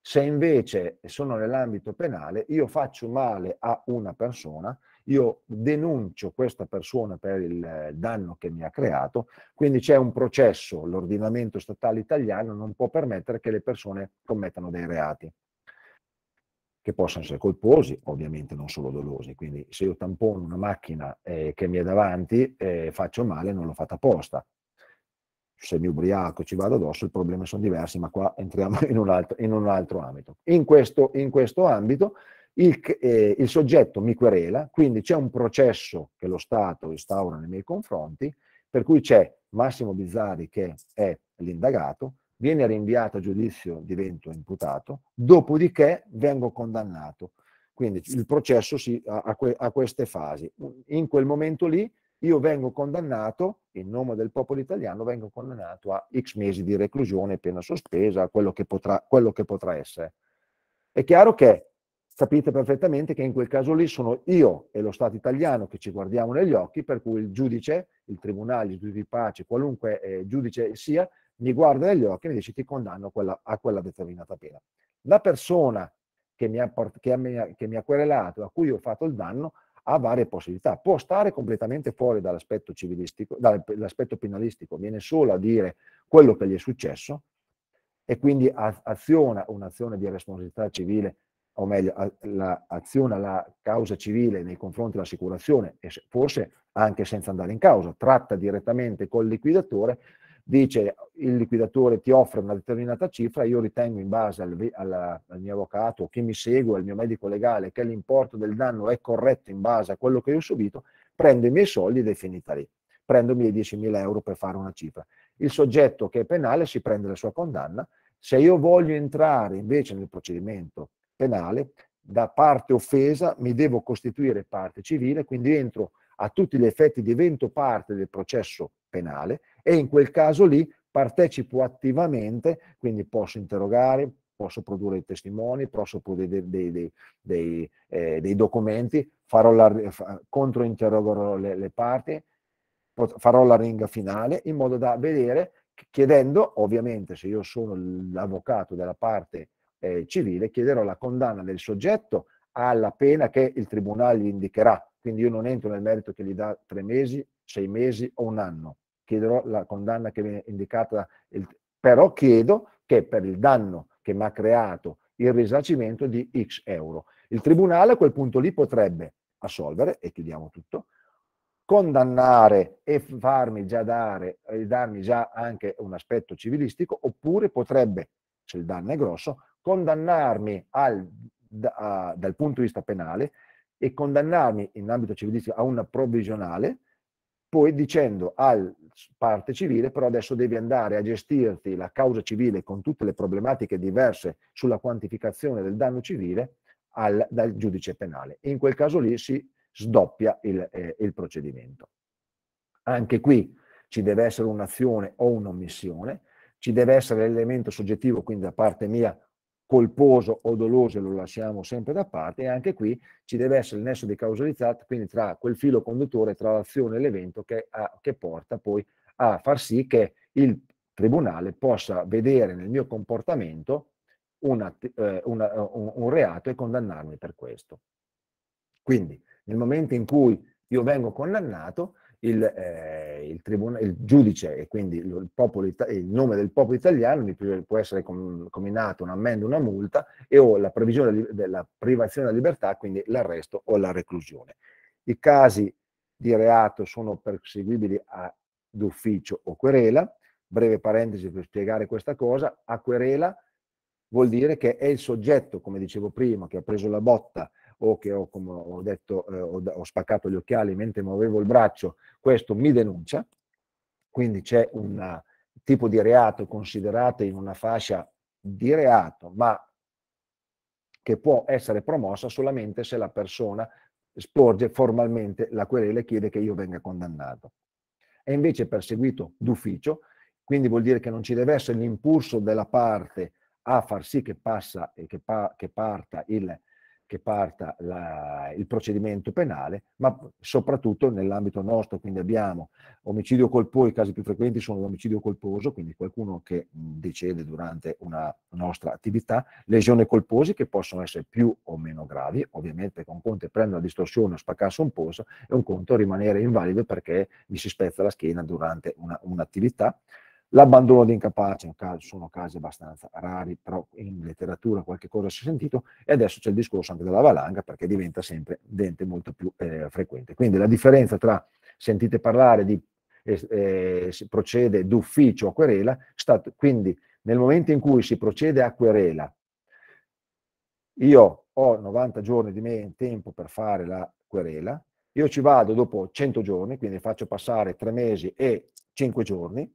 se invece sono nell'ambito penale, io faccio male a una persona, io denuncio questa persona per il danno che mi ha creato, quindi c'è un processo, l'ordinamento statale italiano non può permettere che le persone commettano dei reati che possono essere colposi, ovviamente non solo dolosi, quindi se io tampono una macchina eh, che mi è davanti, eh, faccio male, non l'ho fatta apposta. Se mi ubriaco e ci vado addosso, i problemi sono diversi, ma qua entriamo in un altro, in un altro ambito. In questo, in questo ambito il, eh, il, soggetto mi querela, quindi c'è un processo che lo Stato instaura nei miei confronti, per cui c'è Massimo Bizzari che è l'indagato, viene rinviato a giudizio, divento imputato, dopodiché vengo condannato. Quindi il processo si, ha, que, ha queste fasi. In quel momento lì io vengo condannato, in nome del popolo italiano, vengo condannato a x mesi di reclusione, pena sospesa, quello che potrà, quello che potrà essere. È chiaro che capite perfettamente che in quel caso lì sono io e lo Stato italiano che ci guardiamo negli occhi, per cui il giudice, il tribunale, il giudice di pace, qualunque eh, giudice sia, mi guarda negli occhi e mi dice ti condanno quella, a quella determinata pena. La persona che mi, ha, che, ha, che mi ha querelato, a cui ho fatto il danno, ha varie possibilità. Può stare completamente fuori dall'aspetto civilistico, dall'aspetto penalistico, viene solo a dire quello che gli è successo e quindi aziona un'azione di responsabilità civile, o meglio, aziona la causa civile nei confronti dell'assicurazione e forse anche senza andare in causa, tratta direttamente col liquidatore dice il liquidatore ti offre una determinata cifra, io ritengo in base al, alla, al mio avvocato, chi mi segue, al mio medico legale, che l'importo del danno è corretto in base a quello che io ho subito, prendo i miei soldi ed è finita lì. Prendo i miei 10.000 euro per fare una cifra. Il soggetto che è penale si prende la sua condanna. Se io voglio entrare invece nel procedimento penale, da parte offesa mi devo costituire parte civile, quindi entro a tutti gli effetti divento parte del processo penale e in quel caso lì partecipo attivamente, quindi posso interrogare, posso produrre testimoni, posso produrre dei, dei, dei, eh, dei documenti, farò la, controinterrogerò le, le parti, farò la ringa finale in modo da vedere, chiedendo ovviamente se io sono l'avvocato della parte eh, civile, chiederò la condanna del soggetto alla pena che il tribunale gli indicherà quindi io non entro nel merito che gli dà tre mesi, sei mesi o un anno. Chiederò la condanna che viene indicata, il... però chiedo che per il danno che mi ha creato il risarcimento di X euro. Il tribunale a quel punto lì potrebbe assolvere, e chiudiamo tutto, condannare e farmi già dare, e darmi già anche un aspetto civilistico, oppure potrebbe, se il danno è grosso, condannarmi al, da, dal punto di vista penale e condannarmi in ambito civilistico a una provvisionale, poi dicendo al parte civile però adesso devi andare a gestirti la causa civile con tutte le problematiche diverse sulla quantificazione del danno civile al, dal giudice penale. E in quel caso lì si sdoppia il, eh, il procedimento. Anche qui ci deve essere un'azione o un'omissione, ci deve essere l'elemento soggettivo, quindi da parte mia colposo o doloso lo lasciamo sempre da parte e anche qui ci deve essere il nesso di causalità, quindi tra quel filo conduttore, tra l'azione e l'evento che, a, che porta poi a far sì che il tribunale possa vedere nel mio comportamento una, eh, una, un, un, reato e condannarmi per questo. Quindi nel momento in cui io vengo condannato, il, eh, il, tribuna, il, giudice e quindi il, popolo, il, nome del popolo italiano mi può essere com, combinato un'ammenda, una multa e ho la previsione della privazione della libertà, quindi l'arresto o la reclusione. I casi di reato sono perseguibili a, d'ufficio o querela, breve parentesi per spiegare questa cosa, a querela vuol dire che è il soggetto, come dicevo prima, che ha preso la botta o che ho, come ho detto, eh, ho, ho spaccato gli occhiali mentre muovevo il braccio, questo mi denuncia, quindi c'è un eh, tipo di reato considerato in una fascia di reato, ma che può essere promossa solamente se la persona sporge formalmente la querela e chiede che io venga condannato. È invece perseguito d'ufficio, quindi vuol dire che non ci deve essere l'impulso della parte a far sì che, passa, che, pa, che parta il che parta la, il procedimento penale, ma soprattutto nell'ambito nostro, quindi abbiamo omicidio colposo, i casi più frequenti sono l'omicidio colposo, quindi qualcuno che decede durante una nostra attività, lesioni colpose che possono essere più o meno gravi, ovviamente con conto è prendere una distorsione o spaccarsi un polso e un conto rimanere invalido perché mi si spezza la schiena durante una, un'attività. L'abbandono di incapace sono casi abbastanza rari, però in letteratura qualche cosa si è sentito e adesso c'è il discorso anche della valanga perché diventa sempre dente molto più eh, frequente. Quindi la differenza tra sentite parlare di eh, eh procede d'ufficio a querela, stato, quindi nel momento in cui si procede a querela, io ho 90 giorni di me in tempo per fare la querela, io ci vado dopo 100 giorni, quindi faccio passare 3 mesi e 5 giorni,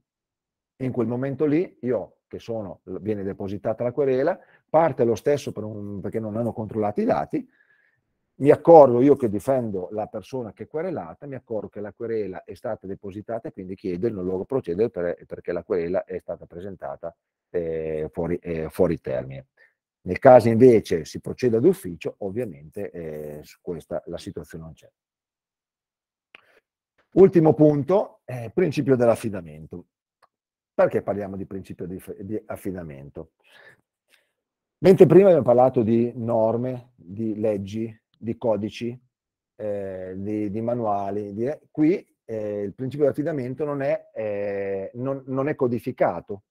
in quel momento lì io che sono, viene depositata la querela, parte lo stesso per un, perché non hanno controllato i dati, mi accorgo io che difendo la persona che è querelata, mi accorgo che la querela è stata depositata e quindi chiedo il non loro procedere per, perché la querela è stata presentata eh, fuori, eh, fuori, termine. Nel caso invece si proceda d'ufficio, ovviamente eh, questa la situazione non c'è. Ultimo punto, eh, principio dell'affidamento. Perché parliamo di principio di, di affidamento? Mentre prima abbiamo parlato di norme, di leggi, di codici, eh, di, di, manuali, di, qui eh, il principio di affidamento non è, eh, non, non è codificato,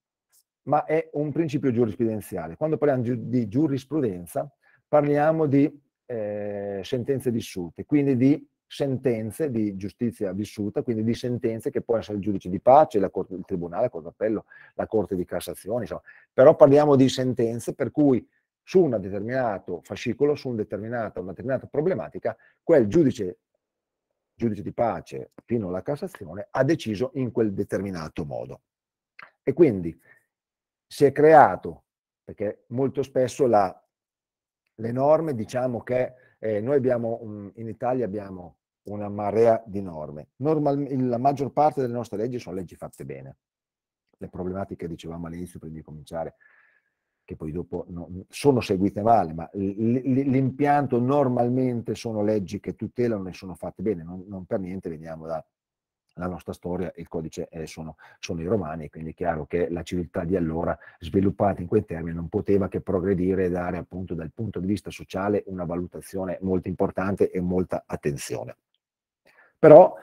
ma è un principio giurisprudenziale. Quando parliamo di giurisprudenza, parliamo di eh, sentenze dissute, quindi di sentenze di giustizia vissuta, quindi di sentenze che può essere il giudice di pace, corte, il tribunale, la Corte d'Appello, la Corte di Cassazione, insomma. però parliamo di sentenze per cui su un determinato fascicolo, su un determinata, una determinata problematica, quel giudice, giudice di pace fino alla Cassazione ha deciso in quel determinato modo. E quindi si è creato, perché molto spesso la, le norme diciamo che eh, noi abbiamo, mm, in Italia abbiamo una marea di norme. Normal, la maggior parte delle nostre leggi sono leggi fatte bene. Le problematiche, dicevamo all'inizio, prima di cominciare, che poi dopo no, sono seguite male, ma l'impianto normalmente sono leggi che tutelano e sono fatte bene, non, non per niente veniamo dalla nostra storia, il codice eh, sono, sono, i romani, quindi è chiaro che la civiltà di allora, sviluppata in quei termini, non poteva che progredire e dare appunto dal punto di vista sociale una valutazione molto importante e molta attenzione però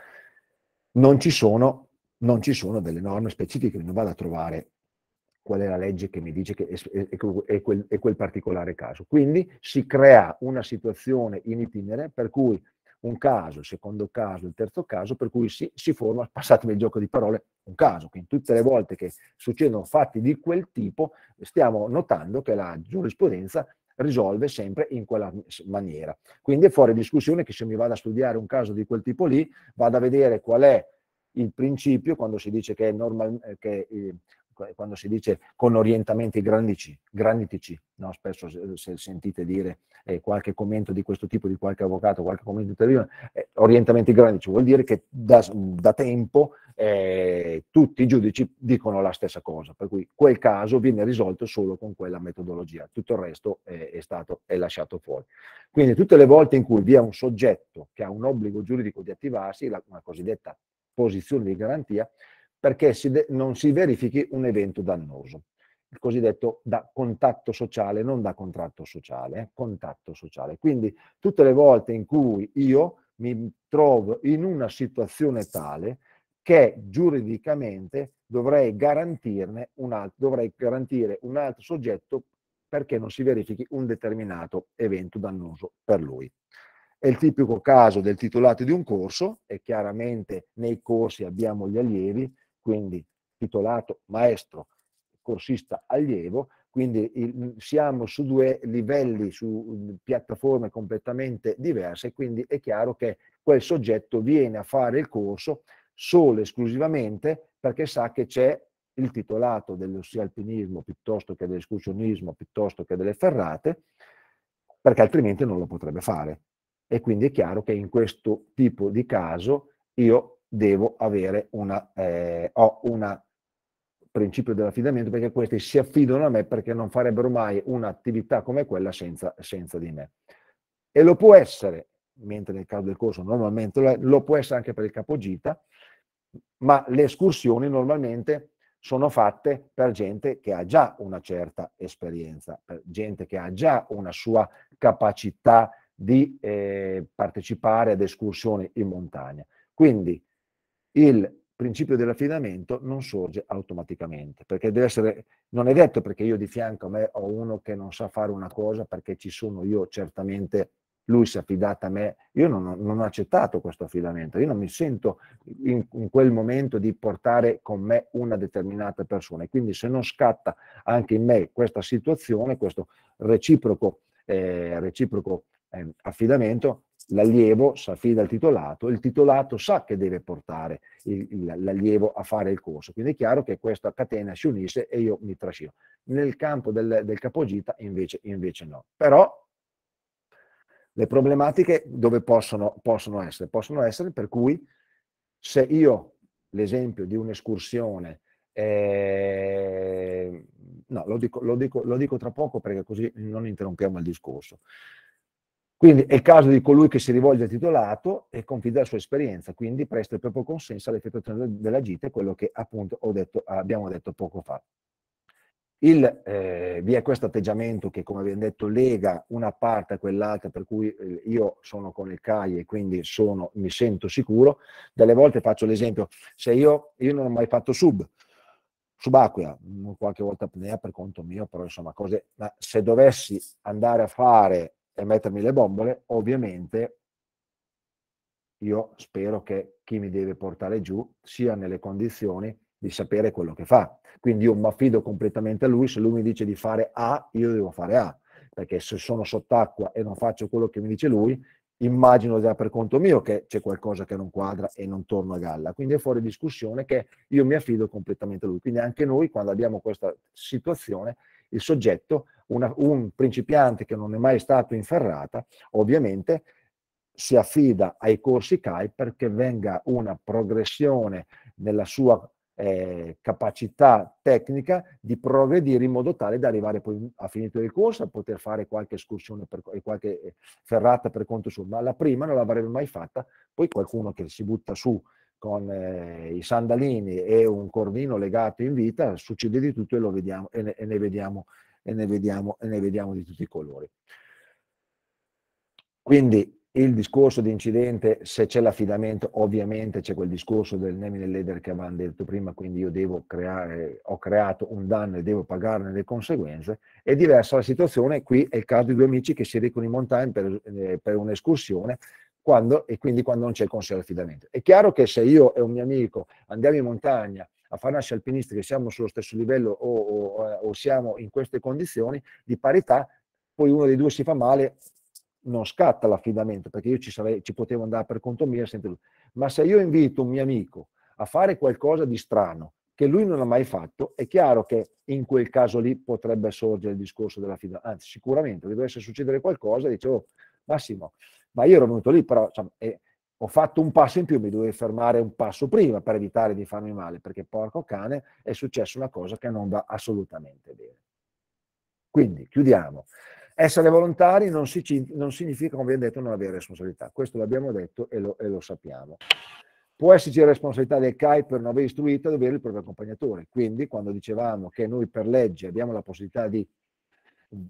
non ci sono, non ci sono delle norme specifiche, non vado a trovare qual è la legge che mi dice che è, è, è, quel, è quel particolare caso. Quindi si crea una situazione in itinere per cui un caso, il secondo caso, il terzo caso, per cui si, si, forma, passatemi il gioco di parole, un caso. Quindi tutte le volte che succedono fatti di quel tipo, stiamo notando che la giurisprudenza risolve sempre in quella maniera. Quindi è fuori discussione che se mi vado a studiare un caso di quel tipo lì, vado a vedere qual è il principio quando si dice che è normal, eh, che, eh, quando si dice con orientamenti grandici, granitici, no? spesso se, sentite dire eh, qualche commento di questo tipo di qualche avvocato, qualche commento di televisione, eh, orientamenti grandici vuol dire che da, da tempo eh, tutti i giudici dicono la stessa cosa, per cui quel caso viene risolto solo con quella metodologia, tutto il resto è, è stato è lasciato fuori. Quindi tutte le volte in cui vi è un soggetto che ha un obbligo giuridico di attivarsi, la, una cosiddetta posizione di garantia, perché si de- non si verifichi un evento dannoso, il cosiddetto da contatto sociale, non da contratto sociale, eh, contatto sociale. Quindi tutte le volte in cui io mi trovo in una situazione tale che giuridicamente dovrei, un, dovrei garantire un altro soggetto perché non si verifichi un determinato evento dannoso per lui. È il tipico caso del titolato di un corso e chiaramente nei corsi abbiamo gli allievi, quindi titolato maestro, corsista allievo, quindi il, siamo su due livelli, su piattaforme completamente diverse, quindi è chiaro che quel soggetto viene a fare il corso solo e esclusivamente perché sa che c'è il titolato dell'ossia alpinismo piuttosto che dell'escursionismo piuttosto che delle ferrate, perché altrimenti non lo potrebbe fare. E quindi è chiaro che in questo tipo di caso io devo avere una, eh, ho un principio dell'affidamento perché questi si affidano a me perché non farebbero mai un'attività come quella senza, senza di me. E lo può essere, mentre nel caso del corso normalmente lo è, lo può essere anche per il capogita, ma le escursioni normalmente sono fatte per gente che ha già una certa esperienza, per gente che ha già una sua capacità di eh, partecipare ad escursioni in montagna. Quindi il principio dell'affidamento non sorge automaticamente, perché deve essere, non è detto perché io di fianco a me ho uno che non sa fare una cosa, perché ci sono io certamente lui si è affidato a me, io non, non ho, accettato questo affidamento, io non mi sento in, in, quel momento di portare con me una determinata persona e quindi se non scatta anche in me questa situazione, questo reciproco, eh, reciproco eh, affidamento, l'allievo si affida al titolato, il titolato sa che deve portare il, il, l'allievo a fare il corso, quindi è chiaro che questa catena si unisce e io mi trascino. Nel campo del, del capogita invece, invece no. Però le problematiche dove possono, possono essere? Possono essere per cui se io, l'esempio di un'escursione, eh, no, lo dico, lo, dico, lo dico tra poco perché così non interrompiamo il discorso. Quindi è il caso di colui che si rivolge al titolato e confida la sua esperienza, quindi presta il proprio consenso all'effettuazione della gita, quello che appunto detto, abbiamo detto poco fa. Il, eh, vi è questo atteggiamento che, come abbiamo detto, lega una parte a quell'altra, per cui eh, io sono con il CAI e quindi sono, mi sento sicuro. Delle volte faccio l'esempio, se io, io non ho mai fatto sub, subacquea, mm, qualche volta apnea per conto mio, però insomma cose, ma se dovessi andare a fare e mettermi le bombole, ovviamente io spero che chi mi deve portare giù sia nelle condizioni di sapere quello che fa. Quindi io mi affido completamente a lui, se lui mi dice di fare A, io devo fare A, perché se sono sott'acqua e non faccio quello che mi dice lui, immagino già per conto mio che c'è qualcosa che non quadra e non torno a galla. Quindi è fuori discussione che io mi affido completamente a lui. Quindi anche noi, quando abbiamo questa situazione, il soggetto, una, un principiante che non è mai stato in ferrata, ovviamente si affida ai corsi CAI perché venga una progressione nella sua eh, capacità tecnica di progredire in modo tale da arrivare poi a finito del corso, a poter fare qualche escursione e qualche eh, ferrata per conto suo, ma la prima non l'avrebbe mai fatta, poi qualcuno che si butta su con eh, i sandalini e un cornino legato in vita, succede di tutto e, lo vediamo, e, ne, e, ne, vediamo, e ne, vediamo, e ne vediamo di tutti i colori. Quindi il discorso di incidente, se c'è l'affidamento, ovviamente c'è quel discorso del nemine leader che avevamo detto prima, quindi io devo creare, ho creato un danno e devo pagarne le conseguenze. È diversa la situazione, qui è il caso di due amici che si recano in montagna per, eh, per un'escursione quando, e quindi quando non c'è il consiglio di affidamento. È chiaro che se io e un mio amico andiamo in montagna a fare una alpinisti che siamo sullo stesso livello o, o, o siamo in queste condizioni di parità, poi uno dei due si fa male, non scatta l'affidamento, perché io ci, sarei, ci potevo andare per conto mio senza lui. Ma se io invito un mio amico a fare qualcosa di strano, che lui non ha mai fatto, è chiaro che in quel caso lì potrebbe sorgere il discorso dell'affidamento. Anzi, sicuramente dovesse succedere qualcosa, dicevo, Massimo, ma io ero venuto lì, però insomma, eh, ho fatto un passo in più, mi dovevo fermare un passo prima per evitare di farmi male, perché porco cane è successa una cosa che non va assolutamente bene. Quindi chiudiamo. Essere volontari non, si, non significa, come abbiamo detto, non avere responsabilità. Questo l'abbiamo detto e lo, e lo sappiamo. Può esserci responsabilità del CAI per non aver istruito ad avere il proprio accompagnatore. Quindi, quando dicevamo che noi per legge abbiamo la possibilità di in,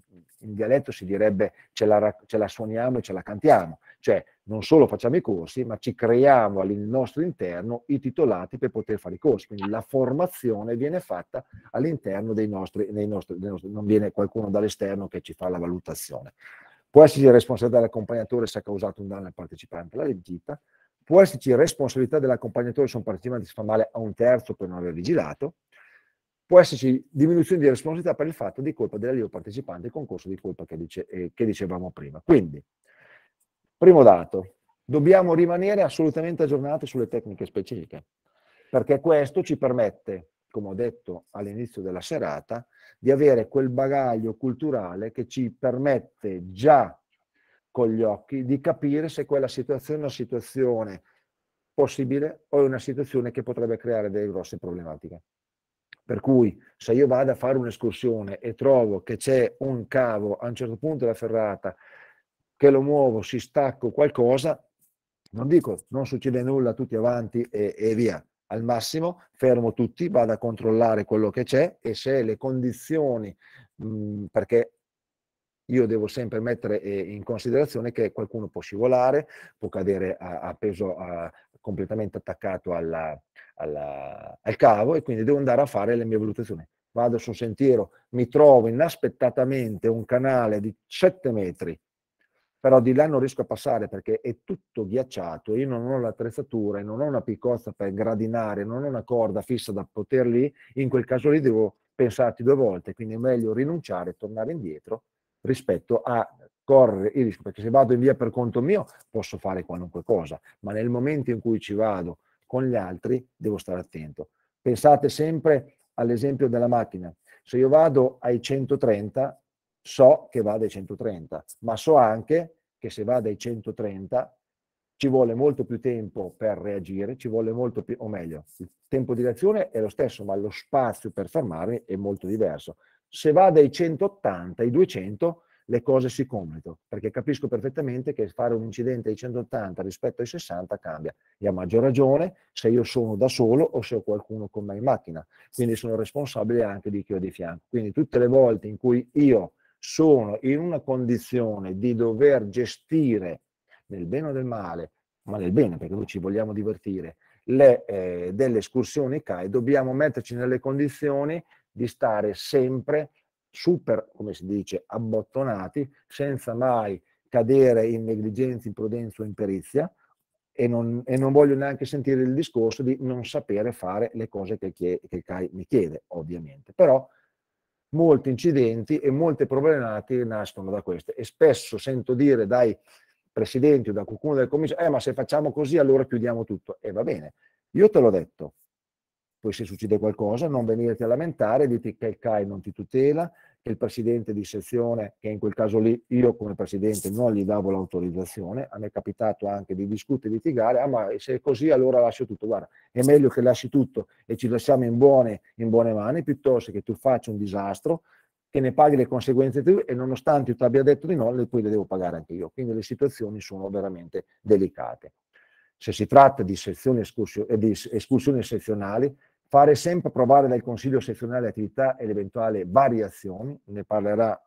dialetto si direbbe ce la, ce la, suoniamo e ce la cantiamo, cioè non solo facciamo i corsi, ma ci creiamo al nostro interno i titolati per poter fare i corsi, quindi la formazione viene fatta all'interno dei nostri, dei nostri, dei nostri non viene qualcuno dall'esterno che ci fa la valutazione. Può esserci responsabilità dell'accompagnatore se ha causato un danno al partecipante alla leggita, può esserci responsabilità dell'accompagnatore se un partecipante si fa male a un terzo per non aver vigilato, può esserci diminuzione di responsabilità per il fatto di colpa dell'allievo partecipante al concorso di colpa che, dice, eh, che, dicevamo prima. Quindi, primo dato, dobbiamo rimanere assolutamente aggiornati sulle tecniche specifiche, perché questo ci permette, come ho detto all'inizio della serata, di avere quel bagaglio culturale che ci permette già con gli occhi di capire se quella situazione è una situazione possibile o è una situazione che potrebbe creare delle grosse problematiche. Per cui se io vado a fare un'escursione e trovo che c'è un cavo a un certo punto della ferrata, che lo muovo, si stacco qualcosa, non dico non succede nulla, tutti avanti e, e via. Al massimo fermo tutti, vado a controllare quello che c'è e se le condizioni, mh, perché io devo sempre mettere eh, in considerazione che qualcuno può scivolare, può cadere a, a peso a, completamente attaccato alla, alla, al cavo e quindi devo andare a fare le mie valutazioni. Vado su un sentiero, mi trovo inaspettatamente un canale di 7 metri, però di là non riesco a passare perché è tutto ghiacciato, io non ho l'attrezzatura, non ho una piccozza per gradinare, non ho una corda fissa da poter lì, in quel caso lì devo pensarti due volte, quindi è meglio rinunciare, e tornare indietro rispetto a correre il rischio, perché se vado in via per conto mio posso fare qualunque cosa, ma nel momento in cui ci vado con gli altri devo stare attento. Pensate sempre all'esempio della macchina, se io vado ai 130 so che vado ai 130, ma so anche che se vado ai 130 ci vuole molto più tempo per reagire, ci vuole molto più, o meglio, il tempo di reazione è lo stesso, ma lo spazio per fermarmi è molto diverso. Se vado ai 180, ai 200, le cose si compito, perché capisco perfettamente che fare un incidente di 180 rispetto ai 60 cambia, e a maggior ragione se io sono da solo o se ho qualcuno con me in macchina, quindi sono responsabile anche di chi ho di fianco. Quindi tutte le volte in cui io sono in una condizione di dover gestire nel bene o nel male, ma nel bene perché noi ci vogliamo divertire, le, eh, delle escursioni CAE, dobbiamo metterci nelle condizioni di stare sempre super, come si dice, abbottonati, senza mai cadere in negligenza, imprudenza o imperizia, e non, e non, voglio neanche sentire il discorso di non sapere fare le cose che, che, che Kai mi chiede, ovviamente. Però molti incidenti e molte problematiche nascono da queste e spesso sento dire dai presidenti o da qualcuno del comitato, eh ma se facciamo così allora chiudiamo tutto. E eh, va bene, io te l'ho detto, poi se succede qualcosa non venirti a lamentare, dite che il CAI non ti tutela, che il presidente di sezione, che in quel caso lì io come presidente non gli davo l'autorizzazione, a me è capitato anche di discutere, litigare, ah ma se è così allora lascio tutto, guarda, è meglio che lasci tutto e ci lasciamo in buone, in buone mani piuttosto che tu faccia un disastro, che ne paghi le conseguenze tu e nonostante tu abbia detto di no, le, poi le devo pagare anche io. Quindi le situazioni sono veramente delicate. Se si tratta di, escursion- eh, di escursioni sezionali, fare sempre provare dal Consiglio sezionale attività ed eventuali variazioni, ne parlerà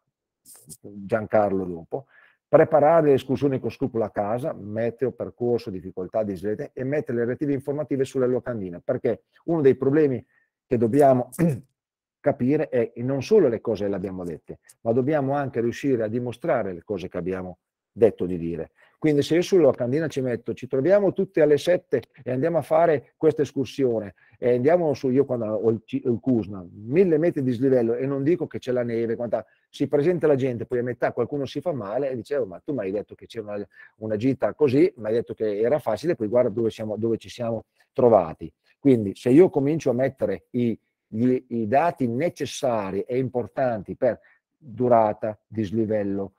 Giancarlo dopo, preparare le escursioni con scupola a casa, meteo, percorso, difficoltà, dislette e mettere le relative informative sulle locandine, perché uno dei problemi che dobbiamo capire è non solo le cose le abbiamo dette, ma dobbiamo anche riuscire a dimostrare le cose che abbiamo detto di dire. Quindi se io sulla locandina ci metto, ci troviamo tutti alle 7 e andiamo a fare questa escursione e andiamo su, io quando ho il, il Cusna, mille metri di slivello e non dico che c'è la neve, quanta, si presenta la gente, poi a metà qualcuno si fa male e dicevo, oh, ma tu mi hai detto che c'era una, una, gita così, mi hai detto che era facile, poi guarda dove, siamo, dove ci siamo trovati. Quindi se io comincio a mettere i, gli, i dati necessari e importanti per durata, dislivello,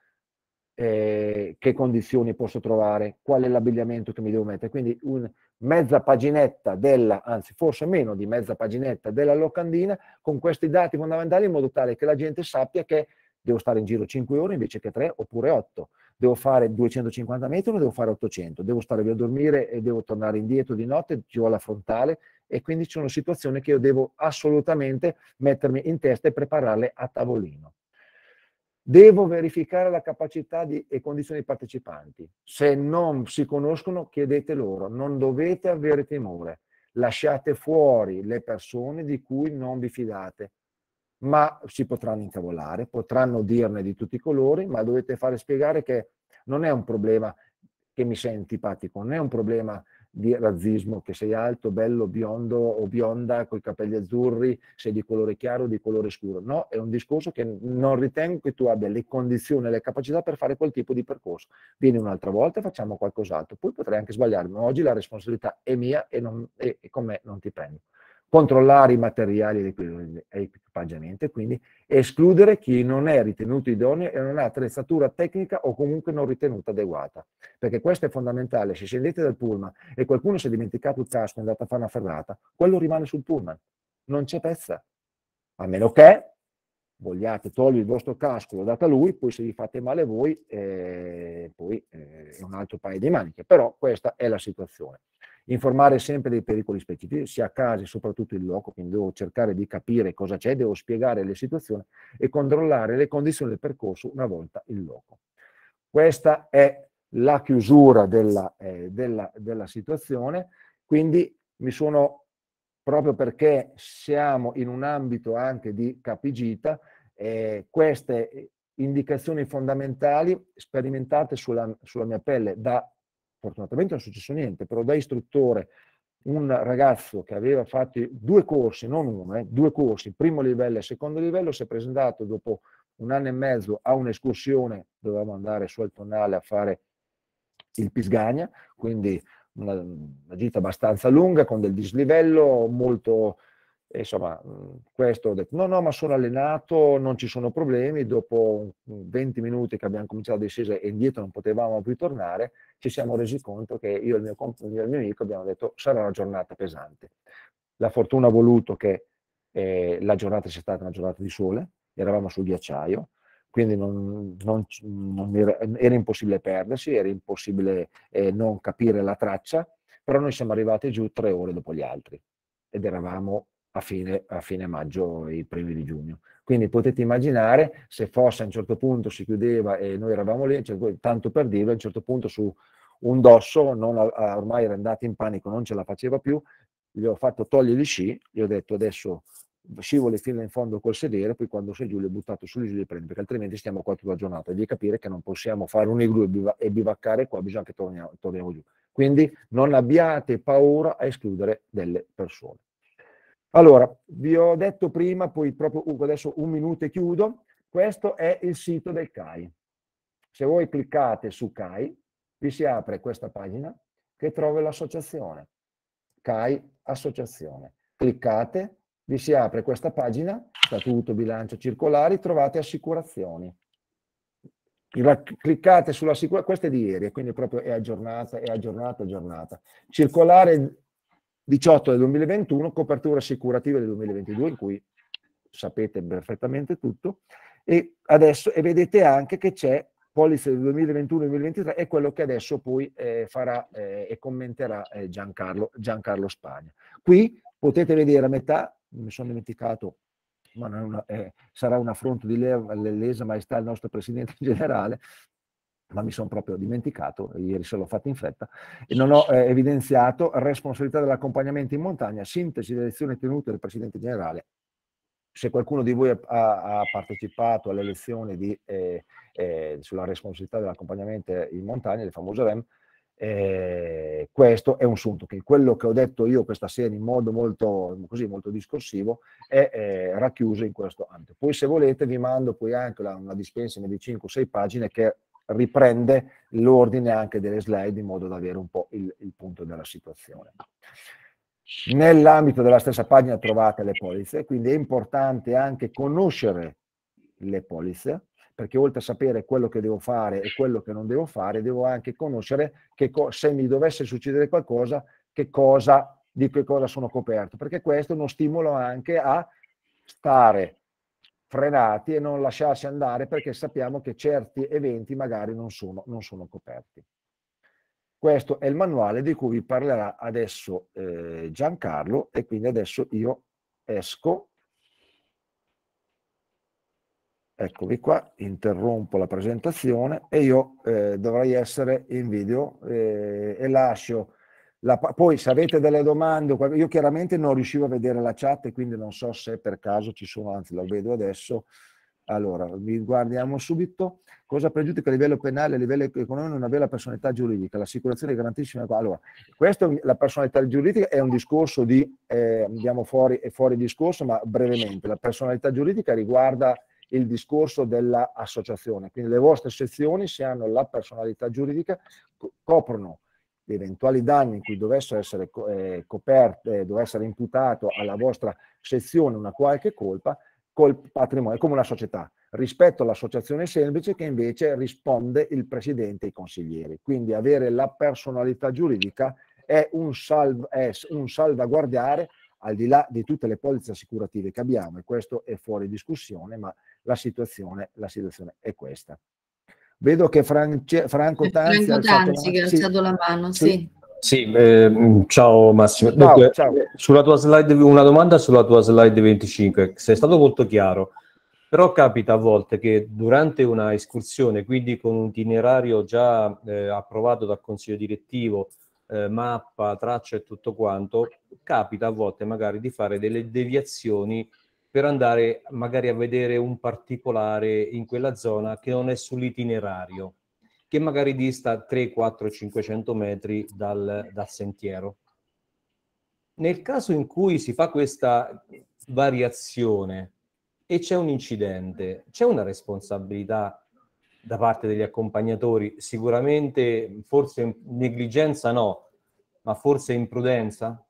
eh, che condizioni posso trovare, qual è l'abbigliamento che mi devo mettere. Quindi un, mezza paginetta della, anzi forse meno di mezza paginetta della locandina con questi dati fondamentali in modo tale che la gente sappia che devo stare in giro 5 ore invece che 3 oppure 8, devo fare 250 metri o devo fare 800, devo stare via a dormire e devo tornare indietro di notte, ci ho la frontale e quindi ci sono situazioni che io devo assolutamente mettermi in testa e prepararle a tavolino. Devo verificare la capacità di, e condizioni dei partecipanti. Se non si conoscono, chiedete loro, non dovete avere timore. Lasciate fuori le persone di cui non vi fidate, ma si potranno incavolare, potranno dirne di tutti i colori, ma dovete fare spiegare che non è un problema che mi sei antipatico, non è un problema di razzismo, che sei alto, bello, biondo o bionda, con i capelli azzurri, sei di colore chiaro o di colore scuro. No, è un discorso che non ritengo che tu abbia le condizioni, le capacità per fare quel tipo di percorso. Vieni un'altra volta e facciamo qualcos'altro. Poi potrei anche sbagliarmi, ma oggi la responsabilità è mia e, non, e, e con me non ti prendo controllare i materiali e l'equipaggiamento e quindi escludere chi non è ritenuto idoneo e non ha attrezzatura tecnica o comunque non ritenuta adeguata. Perché questo è fondamentale, se scendete dal pullman e qualcuno si è dimenticato il casco e è andato a fare una ferrata, quello rimane sul pullman, non c'è pezza. A meno che vogliate togliere il vostro casco, lo date a lui, poi se vi fate male voi, eh, poi eh, è un altro paio di maniche. Però questa è la situazione informare sempre dei pericoli specifici, sia a casa soprattutto in loco, quindi devo cercare di capire cosa c'è, devo spiegare le situazioni e controllare le condizioni del percorso una volta in loco. Questa è la chiusura della, eh, della, della situazione, quindi mi sono, proprio perché siamo in un ambito anche di capigita, eh, queste indicazioni fondamentali sperimentate sulla, sulla, mia pelle da fortunatamente non è successo niente, però da istruttore un ragazzo che aveva fatto due corsi, non uno, eh, due corsi, primo livello e secondo livello, si è presentato dopo un anno e mezzo a un'escursione, dovevamo andare su al tonnale a fare il Pisgagna, quindi una, una, gita abbastanza lunga con del dislivello molto e insomma, mhmm, questo ho detto, no, no, ma sono allenato, non ci sono problemi, dopo 20 minuti che abbiamo cominciato a discesa e indietro non potevamo più tornare, ci siamo resi conto che io e il mio, compagno, il mio amico abbiamo detto sarà una giornata pesante. La fortuna ha voluto che eh, la giornata sia stata una giornata di sole, eravamo sul ghiacciaio, quindi non, non, non era, era, impossibile perdersi, era impossibile eh, non capire la traccia, però noi siamo arrivati giù tre ore dopo gli altri ed eravamo a fine, a fine maggio e i primi di giugno. Quindi potete immaginare se fosse a un certo punto si chiudeva e noi eravamo lì, cioè, tanto per dirlo, a un certo punto su un dosso, non, ormai era andato in panico, non ce la faceva più, gli ho fatto togliere gli sci, gli ho detto adesso scivoli fino in fondo col sedere, poi quando sei giù li ho buttato sugli giù li prendi, perché altrimenti stiamo qua tutta la giornata. Devi capire che non possiamo fare un igloo e bivaccare qua, bisogna che torniamo, torniamo giù. Quindi non abbiate paura a escludere delle persone. Allora, vi ho detto prima, poi proprio adesso un minuto e chiudo, questo è il sito del CAI. Se voi cliccate su CAI, vi si apre questa pagina che trova l'associazione. CAI Associazione. Cliccate, vi si apre questa pagina, statuto, bilancio, circolari, trovate assicurazioni. Cliccate sull'assicurazione, questa è di ieri, quindi proprio è aggiornata, è aggiornata, aggiornata. Circolare 18 del 2021, copertura assicurativa del 2022, in cui sapete perfettamente tutto, e, adesso, e vedete anche che c'è polizia del 2021-2023 è quello che adesso poi eh, farà eh, e commenterà eh, Giancarlo, Giancarlo, Spagna. Qui potete vedere a metà, mi sono dimenticato, ma una, eh, sarà un affronto di lesa maestà il nostro Presidente generale, ma mi sono proprio dimenticato, ieri se l'ho fatto in fretta, e non ho eh, evidenziato responsabilità dell'accompagnamento in montagna, sintesi delle elezioni tenute dal Presidente Generale. Se qualcuno di voi ha, ha partecipato alle elezioni di, eh, eh, sulla responsabilità dell'accompagnamento in montagna, le famose REM, eh, questo è un sunto che quello che ho detto io questa sera in modo molto, così, molto discorsivo è eh, racchiuso in questo ambito. Poi se volete vi mando poi anche la, una dispensa di 5 o 6 pagine che riprende l'ordine anche delle slide in modo da avere un po' il, il punto della situazione. Nell'ambito della stessa pagina trovate le polizze, quindi è importante anche conoscere le polizze, perché oltre a sapere quello che devo fare e quello che non devo fare, devo anche conoscere che co se mi dovesse succedere qualcosa, che cosa, di che cosa sono coperto, perché questo è uno stimolo anche a stare frenati e non lasciarsi andare perché sappiamo che certi eventi magari non sono, non sono coperti. Questo è il manuale di cui vi parlerà adesso eh, Giancarlo e quindi adesso io esco. Eccovi qua, interrompo la presentazione e io eh, dovrei essere in video eh, e lascio la, poi se avete delle domande, io chiaramente non riuscivo a vedere la chat, e quindi non so se per caso ci sono, anzi lo vedo adesso. Allora, vi guardiamo subito. Cosa pregiudica a livello penale, a livello economico, una vera personalità giuridica? L'assicurazione è garantissima. Allora, questa, la personalità giuridica è un discorso di, eh, andiamo fuori, e fuori discorso, ma brevemente, la personalità giuridica riguarda il discorso dell'associazione. Quindi le vostre sezioni, se hanno la personalità giuridica, coprono di eventuali danni in cui dovesse essere, eh, coperto, eh, dovesse essere imputato alla vostra sezione una qualche colpa, col patrimonio, come una società, rispetto all'associazione semplice che invece risponde il presidente e i consiglieri. Quindi avere la personalità giuridica è un, salv- è un salvaguardare al di là di tutte le polizze assicurative che abbiamo, e questo è fuori discussione, ma la situazione, la situazione è questa. Vedo che Franci- Franco Tanzi, Franco Tanzi che ha alzato la mano, sì. sì. Sì, eh, ciao Massimo. Ciao, Dunque, ciao. Eh, sulla tua slide, una domanda sulla tua slide 25. Sei stato molto chiaro, però capita a volte che durante una escursione, quindi con un itinerario già eh, approvato dal consiglio direttivo, eh, mappa, traccia e tutto quanto, capita a volte magari di fare delle deviazioni per andare magari a vedere un particolare in quella zona che non è sull'itinerario, che magari dista 3, 4, 500 metri dal, dal sentiero. Nel caso in cui si fa questa variazione e c'è un incidente, c'è una responsabilità da parte degli accompagnatori? Sicuramente, forse negligenza no, ma forse imprudenza?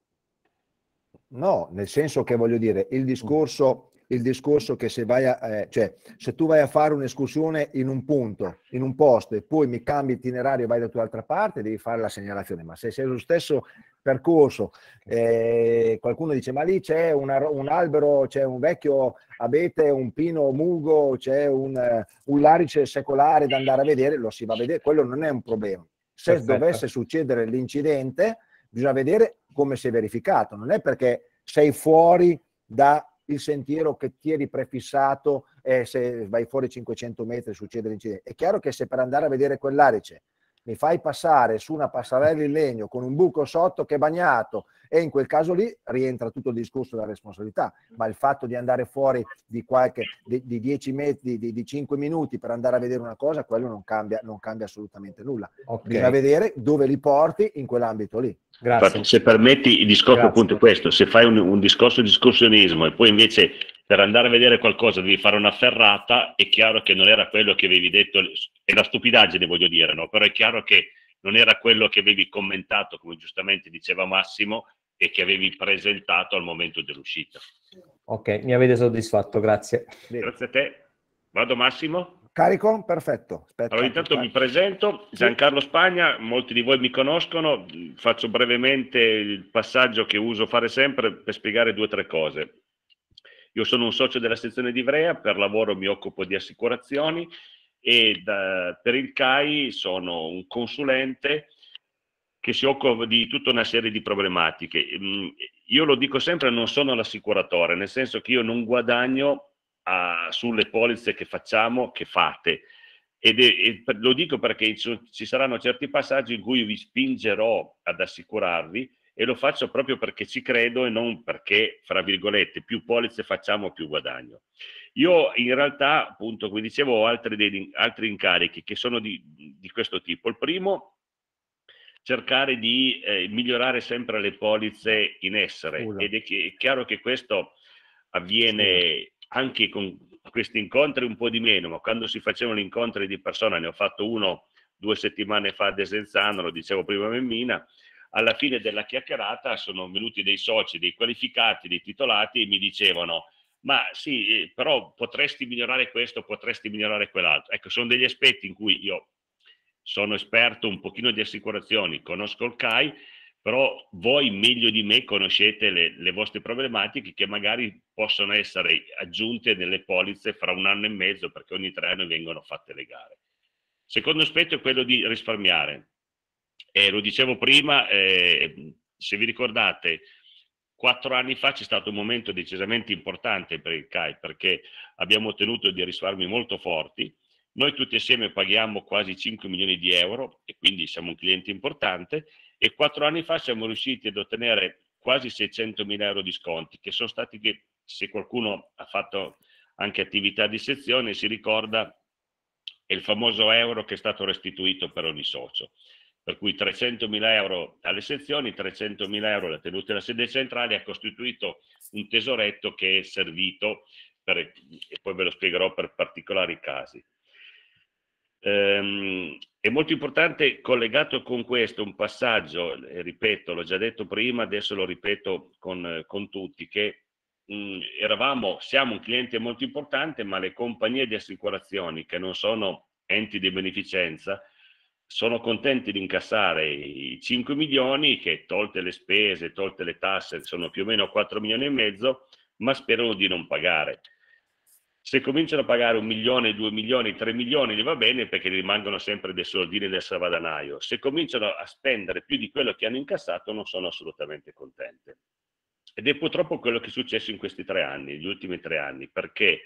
No, nel senso che voglio dire, il mm. discorso, il discorso che se, vai a, eh, cioè, se tu vai a fare un'escursione in un punto, in un posto, e poi mi cambi itinerario e vai da tutt'altra parte, devi fare la segnalazione. Ma se sei lo stesso percorso, eh, qualcuno dice ma lì c'è una, un albero, c'è un vecchio abete, un pino mugo, c'è un, eh, un larice secolare da andare a vedere, lo si va a vedere, quello non è un problema. Se Perfetto. dovesse succedere l'incidente, bisogna vedere come si è verificato, non è perché sei fuori dal sentiero che ti eri prefissato e se vai fuori 500 metri succede l'incidente. È chiaro che se per andare a vedere quell'arice mi fai passare su una passarella in legno con un buco sotto che è bagnato e in quel caso lì rientra tutto il discorso della responsabilità, ma il fatto di andare fuori di, qualche, di, 10 metri, di, di, 5 minuti per andare a vedere una cosa, quello non cambia, non cambia assolutamente nulla. Okay. Bisogna vedere dove li porti in quell'ambito lì. Grazie. Se permetti, il discorso appunto è questo, se fai un, un discorso di discussionismo e poi invece per andare a vedere qualcosa devi fare una ferrata, è chiaro che non era quello che avevi detto, è la stupidaggine voglio dire, no? però è chiaro che non era quello che avevi commentato, come giustamente diceva Massimo, e che avevi presentato al momento dell'uscita. Ok, mi avete soddisfatto, grazie. Grazie a te. Vado Massimo? Carico? Perfetto. Aspetta, allora intanto mi presento, Giancarlo Spagna, molti di voi mi conoscono, faccio brevemente il passaggio che uso fare sempre per spiegare due o tre cose. Io sono un socio della sezione di Ivrea, per lavoro mi occupo di assicurazioni e da, per il CAI sono un consulente che si occupa di tutta una serie di problematiche. Mm, io lo dico sempre, non sono l'assicuratore, nel senso che io non guadagno a, sulle polizze che facciamo, che fate. Ed è, e lo dico perché ci, ci saranno certi passaggi in cui vi spingerò ad assicurarvi, e lo faccio proprio perché ci credo e non perché, fra virgolette, più polizze facciamo più guadagno. Io in realtà, appunto, come dicevo, ho altri, altri incarichi che sono di, di, questo tipo. Il primo, cercare di eh, migliorare sempre le polizze in essere Scusa. ed è, che, è, chiaro che questo avviene Scusa. anche con questi incontri un po' di meno, ma quando si facevano gli incontri di persona, ne ho fatto uno due settimane fa a Desenzano, lo dicevo prima a Memmina, alla fine della chiacchierata sono venuti dei soci, dei qualificati, dei titolati e mi dicevano ma sì, eh, però potresti migliorare questo, potresti migliorare quell'altro. Ecco, sono degli aspetti in cui io sono esperto un pochino di assicurazioni, conosco il CAI, però voi meglio di me conoscete le, le, vostre problematiche che magari possono essere aggiunte nelle polizze fra un anno e mezzo perché ogni tre anni vengono fatte le gare. Secondo aspetto è quello di risparmiare. E lo dicevo prima, eh, se vi ricordate, quattro anni fa c'è stato un momento decisamente importante per il CAI perché abbiamo ottenuto dei risparmi molto forti. Noi tutti assieme paghiamo quasi 5 milioni di euro e quindi siamo un cliente importante e quattro anni fa siamo riusciti ad ottenere quasi 600 mila euro di sconti che sono stati che se qualcuno ha fatto anche attività di sezione si ricorda è il famoso euro che è stato restituito per ogni socio per cui 300.000 euro alle sezioni, 300.000 euro alla tenuta della sede centrale, ha costituito un tesoretto che è servito, per, e poi ve lo spiegherò per particolari casi. Ehm, è molto importante, collegato con questo, un passaggio, ripeto, l'ho già detto prima, adesso lo ripeto con, con tutti, che mh, mm, eravamo, siamo un cliente molto importante, ma le compagnie di assicurazioni, che non sono enti di beneficenza, sono contenti di incassare i 5 milioni che tolte le spese, tolte le tasse, sono più o meno 4 milioni e mezzo, ma sperano di non pagare. Se cominciano a pagare un milione, due milioni, tre milioni, gli va bene perché rimangono sempre dei soldini del salvadanaio. Se cominciano a spendere più di quello che hanno incassato, non sono assolutamente contenti. Ed è purtroppo quello che è successo in questi tre anni, gli ultimi tre anni, perché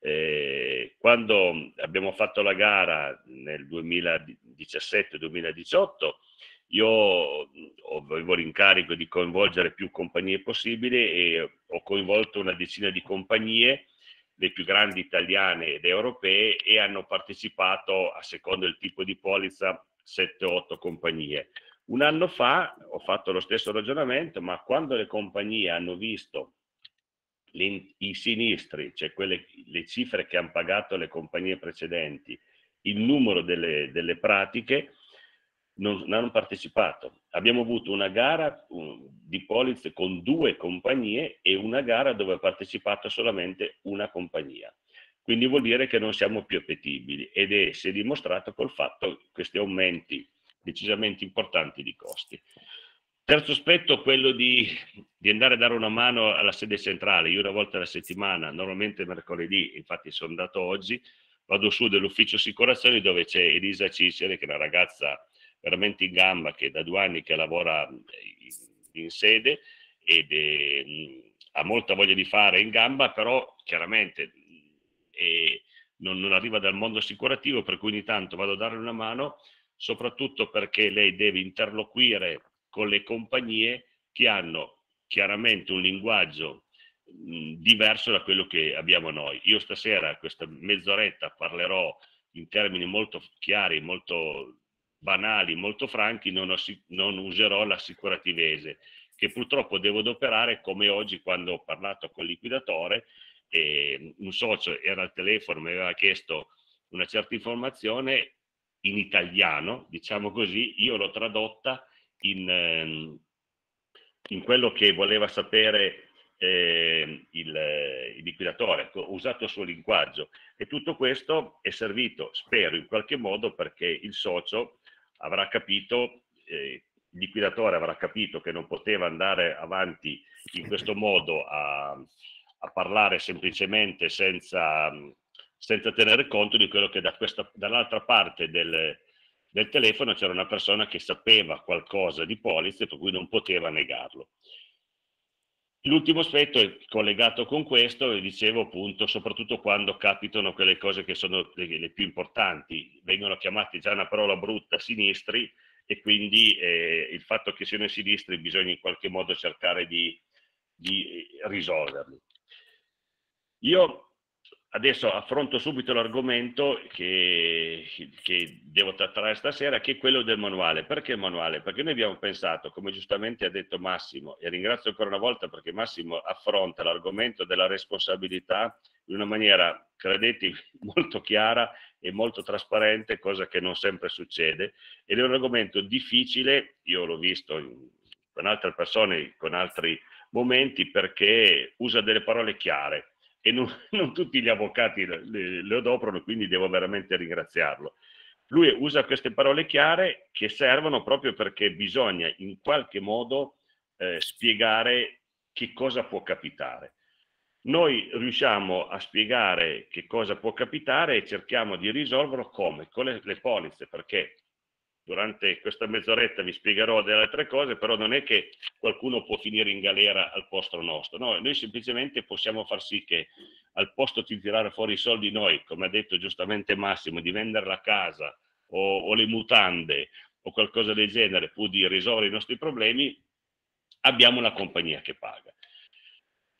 eh, quando abbiamo fatto la gara nel 2017-2018, io avevo l'incarico di coinvolgere più compagnie possibili e ho coinvolto una decina di compagnie, le più grandi italiane ed europee, e hanno partecipato, a secondo il tipo di polizza, 7-8 compagnie. Un anno fa ho fatto lo stesso ragionamento, ma quando le compagnie hanno visto le, i sinistri, cioè quelle, le cifre che hanno pagato le compagnie precedenti, il numero delle, delle pratiche, non, non, hanno partecipato. Abbiamo avuto una gara um, di polizze con due compagnie e una gara dove ha partecipato solamente una compagnia. Quindi vuol dire che non siamo più appetibili ed è, si è dimostrato col fatto questi aumenti decisamente importanti di costi. Terzo aspetto, quello di di andare a dare una mano alla sede centrale. Io una volta alla settimana, normalmente mercoledì, infatti sono andato oggi, vado su dell'ufficio assicurazioni dove c'è Elisa Cicere, che è una ragazza veramente in gamba, che da due anni che lavora in sede ed è, ha molta voglia di fare in gamba, però chiaramente è, non, non arriva dal mondo assicurativo, per cui ogni tanto vado a dare una mano, soprattutto perché lei deve interloquire con le compagnie che hanno chiaramente un linguaggio mh, mhmm, diverso da quello che abbiamo noi. Io stasera, questa mezz'oretta, parlerò in termini molto chiari, molto banali, molto franchi, non, non userò l'assicurativese, che purtroppo devo adoperare come oggi quando ho parlato con il liquidatore, eh, un socio era al telefono, mi aveva chiesto una certa informazione in italiano, diciamo così, io l'ho tradotta in, ehm, in quello che voleva sapere ehm, eh, il, il, liquidatore, ho ecco, usato il suo linguaggio e tutto questo è servito, spero, in qualche modo perché il socio avrà capito, eh, il liquidatore avrà capito che non poteva andare avanti in questo modo a, a parlare semplicemente senza, senza tenere conto di quello che da questa, dall'altra parte del, del telefono c'era una persona che sapeva qualcosa di polizze, per cui non poteva negarlo. L'ultimo aspetto è collegato con questo, e dicevo appunto, soprattutto quando capitano quelle cose che sono le, le più importanti, vengono chiamati già una parola brutta sinistri e quindi eh, il fatto che siano sinistri bisogna in qualche modo cercare di, di risolverli. Io adesso affronto subito l'argomento che, che, devo trattare stasera, che è quello del manuale. Perché il manuale? Perché noi abbiamo pensato, come giustamente ha detto Massimo, e ringrazio ancora una volta perché Massimo affronta l'argomento della responsabilità in una maniera, credetemi, molto chiara e molto trasparente, cosa che non sempre succede, ed è un argomento difficile, io l'ho visto in, con altre persone, con altri momenti, perché usa delle parole chiare e non, non tutti gli avvocati le, le adoprano, quindi devo veramente ringraziarlo. Lui usa queste parole chiare che servono proprio perché bisogna in qualche modo eh, spiegare che cosa può capitare. Noi riusciamo a spiegare che cosa può capitare e cerchiamo di risolverlo come? Con le, le polizze, perché durante questa mezz'oretta vi spiegherò delle altre cose, però non è che qualcuno può finire in galera al posto nostro, no? noi semplicemente possiamo far sì che al posto di tirare fuori i soldi noi, come ha detto giustamente Massimo, di vendere la casa o, o le mutande o qualcosa del genere, pur di risolvere i nostri problemi, abbiamo una compagnia che paga.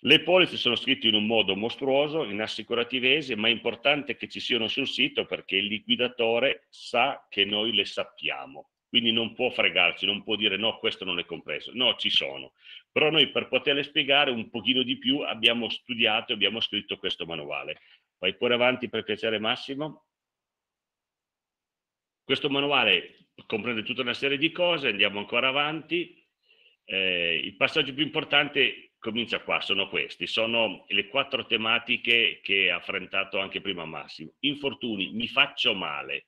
Le polizze sono scritte in un modo mostruoso, in assicurativese, ma è importante che ci siano sul sito perché il liquidatore sa che noi le sappiamo. Quindi non può fregarci, non può dire no, questo non è compreso. No, ci sono. Però noi per poterle spiegare un pochino di più abbiamo studiato e abbiamo scritto questo manuale. Vai pure avanti per piacere Massimo. Questo manuale comprende tutta una serie di cose, andiamo ancora avanti. Eh, il passaggio più importante comincia qua, sono questi, sono le quattro tematiche che ha affrontato anche prima Massimo. Infortuni, mi faccio male,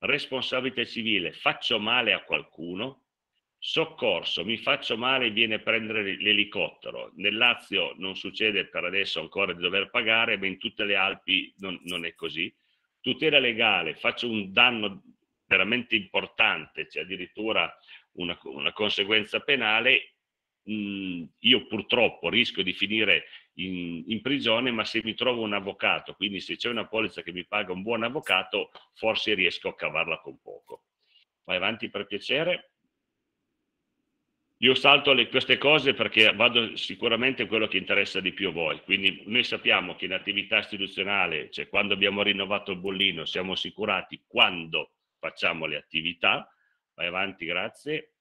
responsabilità civile, faccio male a qualcuno, soccorso, mi faccio male, viene a prendere l'elicottero. Nel Lazio non succede per adesso ancora di dover pagare, ma in tutte le Alpi non, non è così. Tutela legale, faccio un danno veramente importante, c'è cioè addirittura una, una conseguenza penale mh, mm, io purtroppo rischio di finire in, in, prigione, ma se mi trovo un avvocato, quindi se c'è una polizza che mi paga un buon avvocato, forse riesco a cavarla con poco. Vai avanti per piacere. Io salto le, queste cose perché vado sicuramente a quello che interessa di più a voi. Quindi noi sappiamo che in attività istituzionale, cioè quando abbiamo rinnovato il bollino, siamo assicurati quando facciamo le attività. Vai avanti, grazie.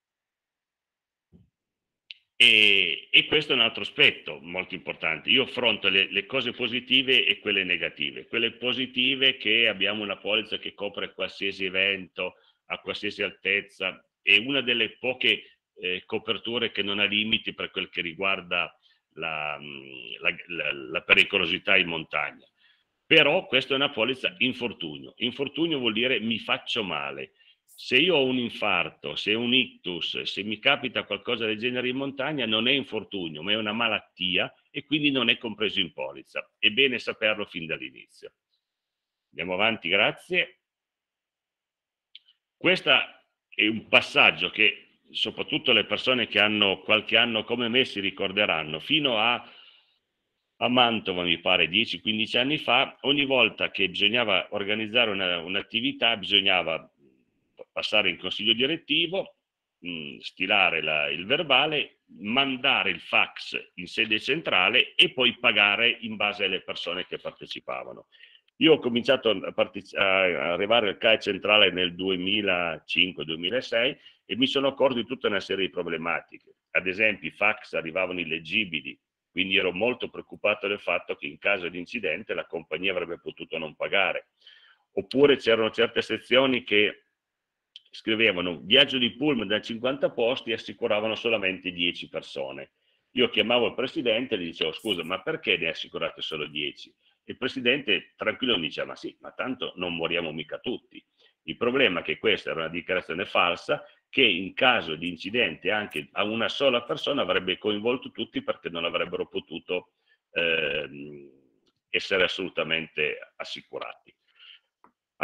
E, e, questo è un altro aspetto molto importante. Io affronto le, le, cose positive e quelle negative. Quelle positive che abbiamo una polizza che copre qualsiasi evento, a qualsiasi altezza, è una delle poche eh, coperture che non ha limiti per quel che riguarda la, mm, la, la, la pericolosità in montagna. Però questa è una polizza infortunio. Infortunio vuol dire mi faccio male se io ho un infarto, se un ictus, se mi capita qualcosa del genere in montagna, non è infortunio, ma è una malattia e quindi non è compreso in polizza. È bene saperlo fin dall'inizio. Andiamo avanti, grazie. Questo è un passaggio che soprattutto le persone che hanno qualche anno come me si ricorderanno. Fino a, a Mantova, mi pare, 10-15 anni fa, ogni volta che bisognava organizzare una, un'attività bisognava passare in consiglio direttivo, mh, mm, stilare la, il verbale, mandare il fax in sede centrale e poi pagare in base alle persone che partecipavano. Io ho cominciato a, a arrivare al CAE centrale nel 2005-2006 e mi sono accorto di tutta una serie di problematiche. Ad esempio i fax arrivavano illeggibili, quindi ero molto preoccupato del fatto che in caso di incidente la compagnia avrebbe potuto non pagare. Oppure c'erano certe sezioni che scrivevano viaggio di pullman da 50 posti e assicuravano solamente 10 persone. Io chiamavo il presidente e gli dicevo scusa ma perché ne assicurate solo 10? Il presidente tranquillo mi diceva ma sì ma tanto non moriamo mica tutti. Il problema è che questa era una dichiarazione falsa che in caso di incidente anche a una sola persona avrebbe coinvolto tutti perché non avrebbero potuto eh, essere assolutamente assicurati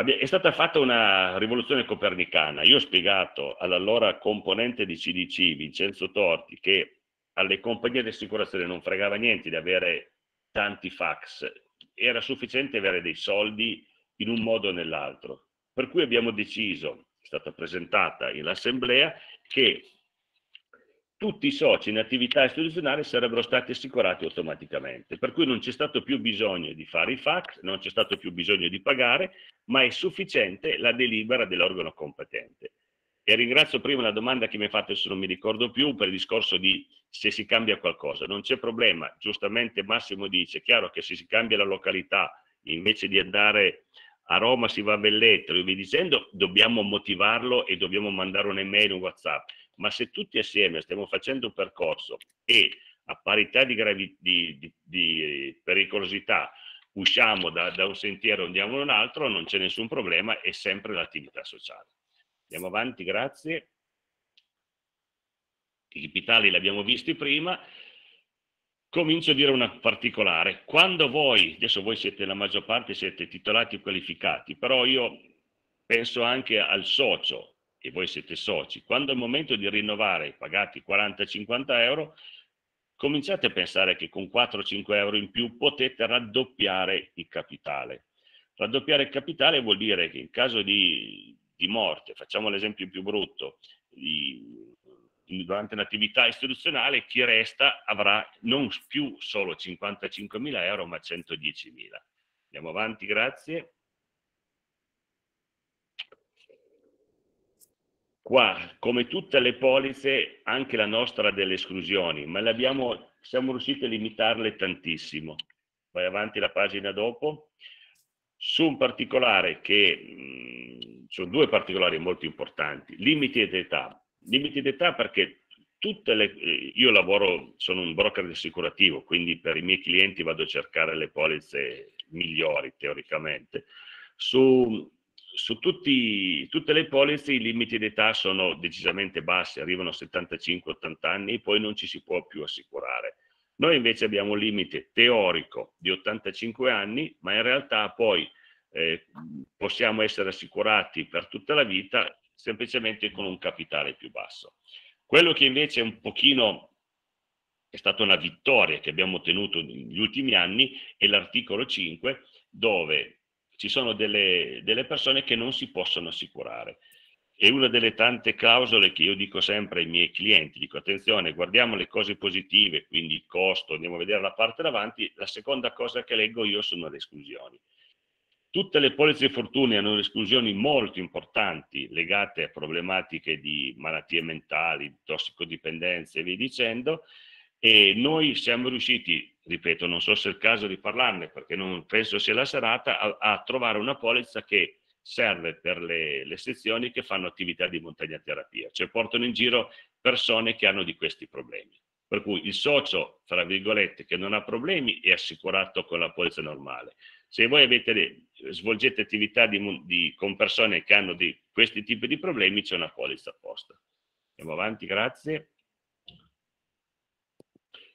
è stata fatta una rivoluzione copernicana. Io ho spiegato all'allora componente di CDC, Vincenzo Torti, che alle compagnie di assicurazione non fregava niente di avere tanti fax, era sufficiente avere dei soldi in un modo o nell'altro. Per cui abbiamo deciso, è stata presentata in assemblea, che tutti i soci in attività istituzionale sarebbero stati assicurati automaticamente, per cui non c'è stato più bisogno di fare i fax, non c'è stato più bisogno di pagare, ma è sufficiente la delibera dell'organo competente. E ringrazio prima la domanda che mi ha fatto, se non mi ricordo più, per il discorso di se si cambia qualcosa. Non c'è problema, giustamente Massimo dice, è chiaro che se si cambia la località, invece di andare a Roma si va a Belletto, io vi dicendo, dobbiamo motivarlo e dobbiamo mandare un'email, un WhatsApp ma se tutti assieme stiamo facendo un percorso e a parità di, gravi, di, di, di pericolosità usciamo da, da, un sentiero, e andiamo in un altro, non c'è nessun problema, è sempre l'attività sociale. Andiamo avanti, grazie. I capitali li abbiamo visti prima. Comincio a dire una particolare. Quando voi, adesso voi siete la maggior parte, siete titolati e qualificati, però io penso anche al socio, e voi siete soci, quando è il momento di rinnovare, pagati 40-50 euro, cominciate a pensare che con 4-5 euro in più potete raddoppiare il capitale. Raddoppiare il capitale vuol dire che in caso di, di morte, facciamo l'esempio più brutto, di, durante un'attività istituzionale chi resta avrà non più solo 55.000 euro ma 110.000. Andiamo avanti, grazie. Qua, come tutte le polizze, anche la nostra ha delle esclusioni, ma siamo riusciti a limitarle tantissimo. Vai avanti la pagina dopo. Su un particolare che mh, mm, sono due particolari molto importanti, limiti d'età. Limiti d'età perché tutte le, eh, io lavoro, sono un broker assicurativo, quindi per i miei clienti vado a cercare le polizze migliori teoricamente. Su su tutti, tutte le polizze i limiti d'età sono decisamente bassi, arrivano a 75-80 anni e poi non ci si può più assicurare. Noi invece abbiamo un limite teorico di 85 anni, ma in realtà poi eh, possiamo essere assicurati per tutta la vita semplicemente con un capitale più basso. Quello che invece è un pochino è stata una vittoria che abbiamo ottenuto negli ultimi anni è l'articolo 5 dove ci sono delle, delle persone che non si possono assicurare. È una delle tante clausole che io dico sempre ai miei clienti, dico attenzione, guardiamo le cose positive, quindi il costo, andiamo a vedere la parte davanti, la seconda cosa che leggo io sono le esclusioni. Tutte le polizze di fortuna hanno esclusioni molto importanti legate a problematiche di malattie mentali, tossicodipendenze e via dicendo, e noi siamo riusciti ripeto, non so se è il caso di parlarne perché non penso sia la serata, a, a trovare una polizza che serve per le, le, sezioni che fanno attività di montagnaterapia, cioè portano in giro persone che hanno di questi problemi. Per cui il socio, tra virgolette, che non ha problemi è assicurato con la polizza normale. Se voi avete, svolgete attività di, di, con persone che hanno di, questi tipi di problemi, c'è una polizza apposta. Andiamo avanti, grazie.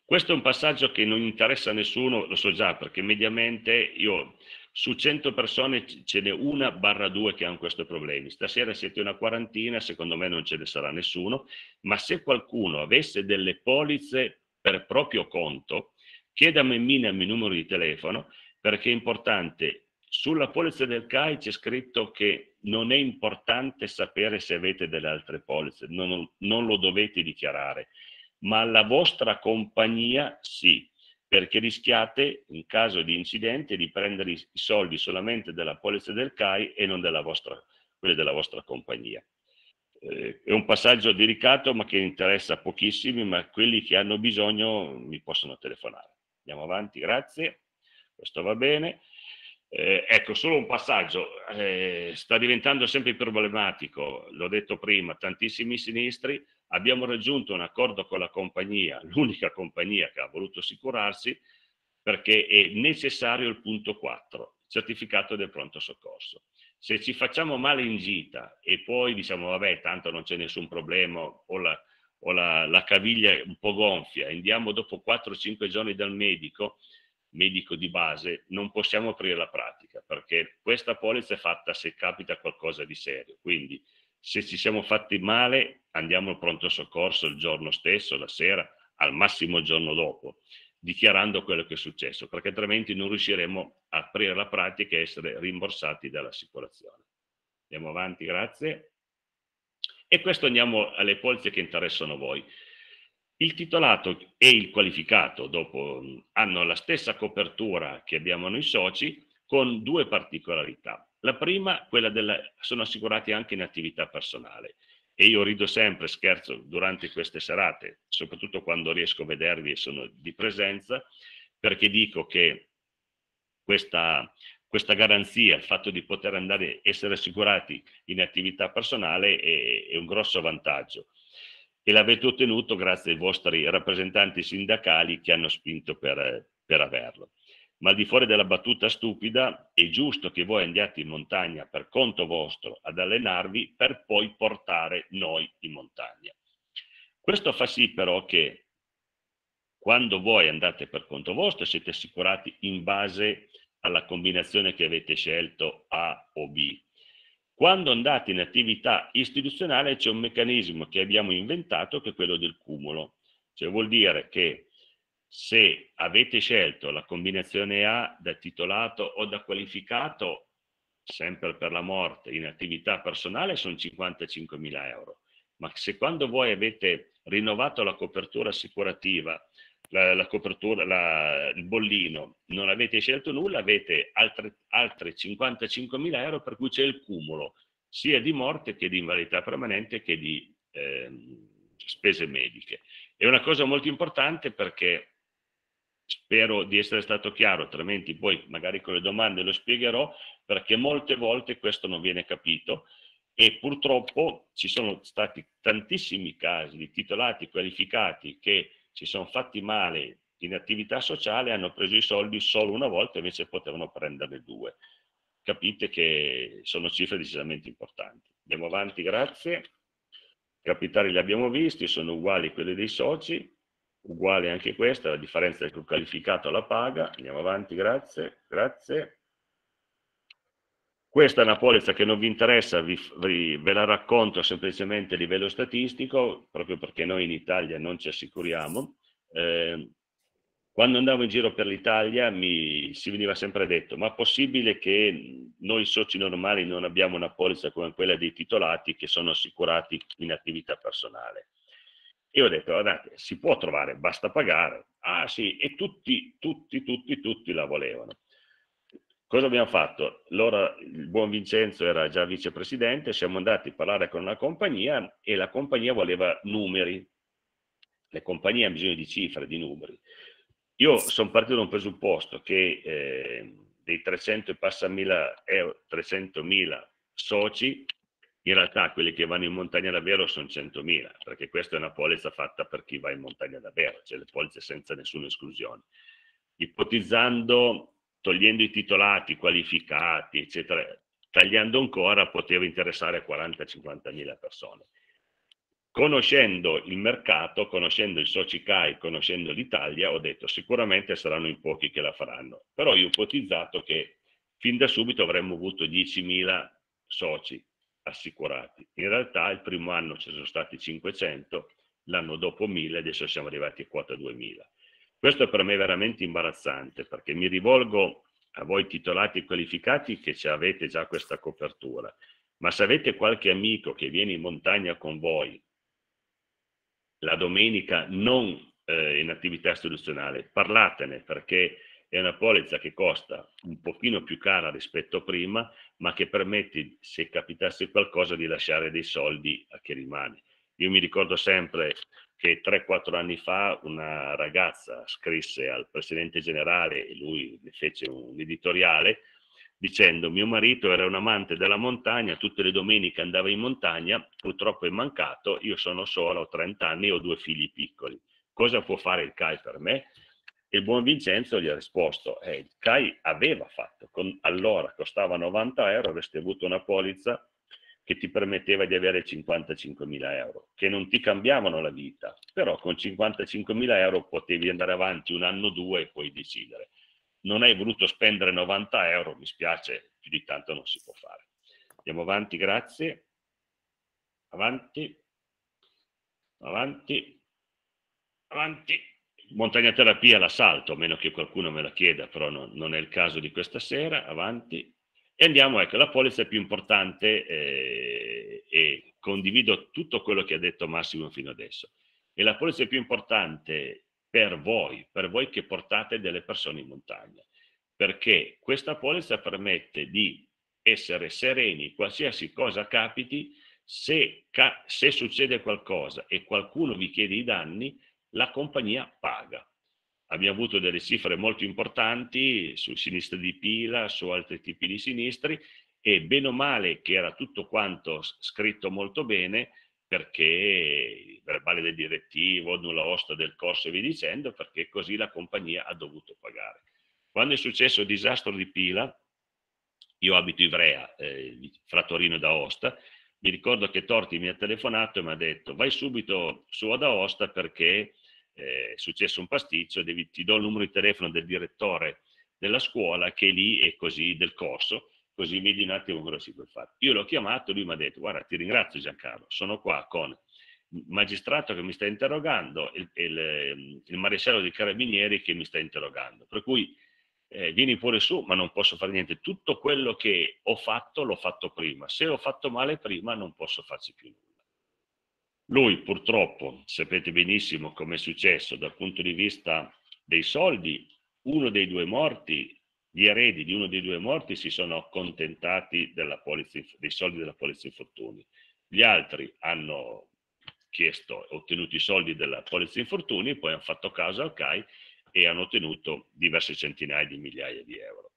Questo è un passaggio che non interessa a nessuno, lo so già, perché mediamente io su 100 persone ce n'è una barra due che hanno questo problema. Stasera siete una quarantina, secondo me non ce ne sarà nessuno, ma se qualcuno avesse delle polizze per proprio conto, chieda a Memmina il numero di telefono, perché è importante. Sulla polizza del CAI c'è scritto che non è importante sapere se avete delle altre polizze, non, non lo dovete dichiarare ma alla vostra compagnia sì, perché rischiate, in caso di incidente, di prendere i soldi solamente della polizza del CAI e non della vostra, quelli della vostra compagnia. Eh, è un passaggio delicato ma che interessa pochissimi, ma quelli che hanno bisogno mi possono telefonare. Andiamo avanti, grazie. Questo va bene. Eh, ecco, solo un passaggio, eh, sta diventando sempre problematico, l'ho detto prima, tantissimi sinistri abbiamo raggiunto un accordo con la compagnia, l'unica compagnia che ha voluto assicurarsi, perché è necessario il punto 4, certificato del pronto soccorso. Se ci facciamo male in gita e poi diciamo vabbè tanto non c'è nessun problema o la, o la, la caviglia è un po' gonfia, andiamo dopo 4-5 giorni dal medico, medico di base, non possiamo aprire la pratica perché questa polizza è fatta se capita qualcosa di serio. Quindi se ci siamo fatti male andiamo al pronto soccorso il giorno stesso, la sera, al massimo il giorno dopo, dichiarando quello che è successo, perché altrimenti non riusciremo a aprire la pratica e essere rimborsati dall'assicurazione. Andiamo avanti, grazie. E questo andiamo alle polizze che interessano voi. Il titolato e il qualificato dopo, hanno la stessa copertura che abbiamo noi soci con due particolarità. La prima, quella della, sono assicurati anche in attività personale. E io rido sempre, scherzo, durante queste serate, soprattutto quando riesco a vedervi e sono di presenza, perché dico che questa, questa garanzia, il fatto di poter andare, essere assicurati in attività personale è, è un grosso vantaggio e l'avete ottenuto grazie ai vostri rappresentanti sindacali che hanno spinto per, per averlo. Ma al di fuori della battuta stupida, è giusto che voi andiate in montagna per conto vostro ad allenarvi per poi portare noi in montagna. Questo fa sì però che quando voi andate per conto vostro siete assicurati in base alla combinazione che avete scelto A o B. Quando andate in attività istituzionale c'è un meccanismo che abbiamo inventato che è quello del cumulo, cioè vuol dire che se avete scelto la combinazione A da titolato o da qualificato, sempre per la morte, in attività personale sono 55.000 euro. Ma se quando voi avete rinnovato la copertura assicurativa, la, la copertura, la, il bollino, non avete scelto nulla, avete altre, altre 55.000 euro per cui c'è il cumulo sia di morte che di invalidità permanente che di eh, spese mediche. È una cosa molto importante perché Spero di essere stato chiaro, altrimenti poi magari con le domande lo spiegherò, perché molte volte questo non viene capito e purtroppo ci sono stati tantissimi casi di titolati qualificati che si sono fatti male in attività sociale hanno preso i soldi solo una volta invece potevano prenderne due. Capite che sono cifre decisamente importanti. Andiamo avanti, grazie. I capitali li abbiamo visti, sono uguali a quelli dei soci uguale anche questa, la differenza è che ho qualificato la paga, andiamo avanti, grazie, grazie. Questa è una polizza che non vi interessa, vi, vi, ve la racconto semplicemente a livello statistico, proprio perché noi in Italia non ci assicuriamo. Eh, quando andavo in giro per l'Italia mi si veniva sempre detto ma è possibile che noi soci normali non abbiamo una polizza come quella dei titolati che sono assicurati in attività personale? E ho detto, guardate, si può trovare, basta pagare. Ah sì, e tutti, tutti, tutti, tutti la volevano. Cosa abbiamo fatto? Allora il buon Vincenzo era già vicepresidente, siamo andati a parlare con una compagnia e la compagnia voleva numeri. Le compagnie hanno bisogno di cifre, di numeri. Io sono partito da un presupposto che eh, dei 300 e passa mila, euro, eh, 300 mila soci, in realtà quelli che vanno in montagna davvero sono 100.000, perché questa è una polizza fatta per chi va in montagna davvero, cioè le polizze senza nessuna esclusione. Ipotizzando, togliendo i titolati, qualificati, eccetera, tagliando ancora, poteva interessare 40-50.000 persone. Conoscendo il mercato, conoscendo i soci CAI, conoscendo l'Italia, ho detto sicuramente saranno in pochi che la faranno, però io ho ipotizzato che fin da subito avremmo avuto 10.000 soci, assicurati. In realtà il primo anno ci sono stati 500, l'anno dopo 1000 adesso siamo arrivati a quota 2000. Questo per me è veramente imbarazzante perché mi rivolgo a voi titolati e qualificati che avete già questa copertura, ma se avete qualche amico che viene in montagna con voi la domenica non eh, in attività istituzionale, parlatene perché è una polizza che costa un pochino più cara rispetto a prima, ma che permette, se capitasse qualcosa, di lasciare dei soldi a chi rimane. Io mi ricordo sempre che 3-4 anni fa una ragazza scrisse al presidente generale e lui fece un editoriale dicendo mio marito era un amante della montagna, tutte le domeniche andava in montagna, purtroppo è mancato, io sono solo, ho 30 anni e ho due figli piccoli. Cosa può fare il CAI per me? E il buon Vincenzo gli ha risposto, eh, CAI aveva fatto, con, allora costava 90 euro, avresti avuto una polizza che ti permetteva di avere 55.000 euro, che non ti cambiavano la vita, però con 55.000 euro potevi andare avanti un anno o due e poi decidere. Non hai voluto spendere 90 euro, mi spiace, più di tanto non si può fare. Andiamo avanti, grazie. Avanti, avanti, avanti montagna terapia la salto, a meno che qualcuno me la chieda, però no, non è il caso di questa sera, avanti. E andiamo, ecco, la polizza è più importante eh, e condivido tutto quello che ha detto Massimo fino adesso. E la polizza è più importante per voi, per voi che portate delle persone in montagna, perché questa polizza permette di essere sereni qualsiasi cosa capiti, se, ca se succede qualcosa e qualcuno vi chiede i danni, la compagnia paga. Abbiamo avuto delle cifre molto importanti su sinistra di pila, su altri tipi di sinistri e bene o male che era tutto quanto scritto molto bene perché il verbale del direttivo, nulla osta del corso e via dicendo, perché così la compagnia ha dovuto pagare. Quando è successo il disastro di Pila, io abito Ivrea, eh, fra Torino ed Aosta, mi ricordo che Torti mi ha telefonato e mi ha detto vai subito su ad Aosta perché eh, è successo un pasticcio, devi, ti do il numero di telefono del direttore della scuola che è lì e così del corso, così vedi un attimo cosa si può fare. Io l'ho chiamato, lui mi ha detto, guarda ti ringrazio Giancarlo, sono qua con il magistrato che mi sta interrogando e il, il, ehm, il, maresciallo dei carabinieri che mi sta interrogando. Per cui eh, vieni pure su, ma non posso fare niente. Tutto quello che ho fatto l'ho fatto prima. Se ho fatto male prima non posso farci più nulla. Lui purtroppo, sapete benissimo come è successo dal punto di vista dei soldi, uno dei due morti, gli eredi di uno dei due morti si sono accontentati polizia, dei soldi della polizia infortuni. Gli altri hanno chiesto, ottenuto i soldi della polizia infortuni, poi hanno fatto caso al CAI e hanno ottenuto diverse centinaia di migliaia di euro.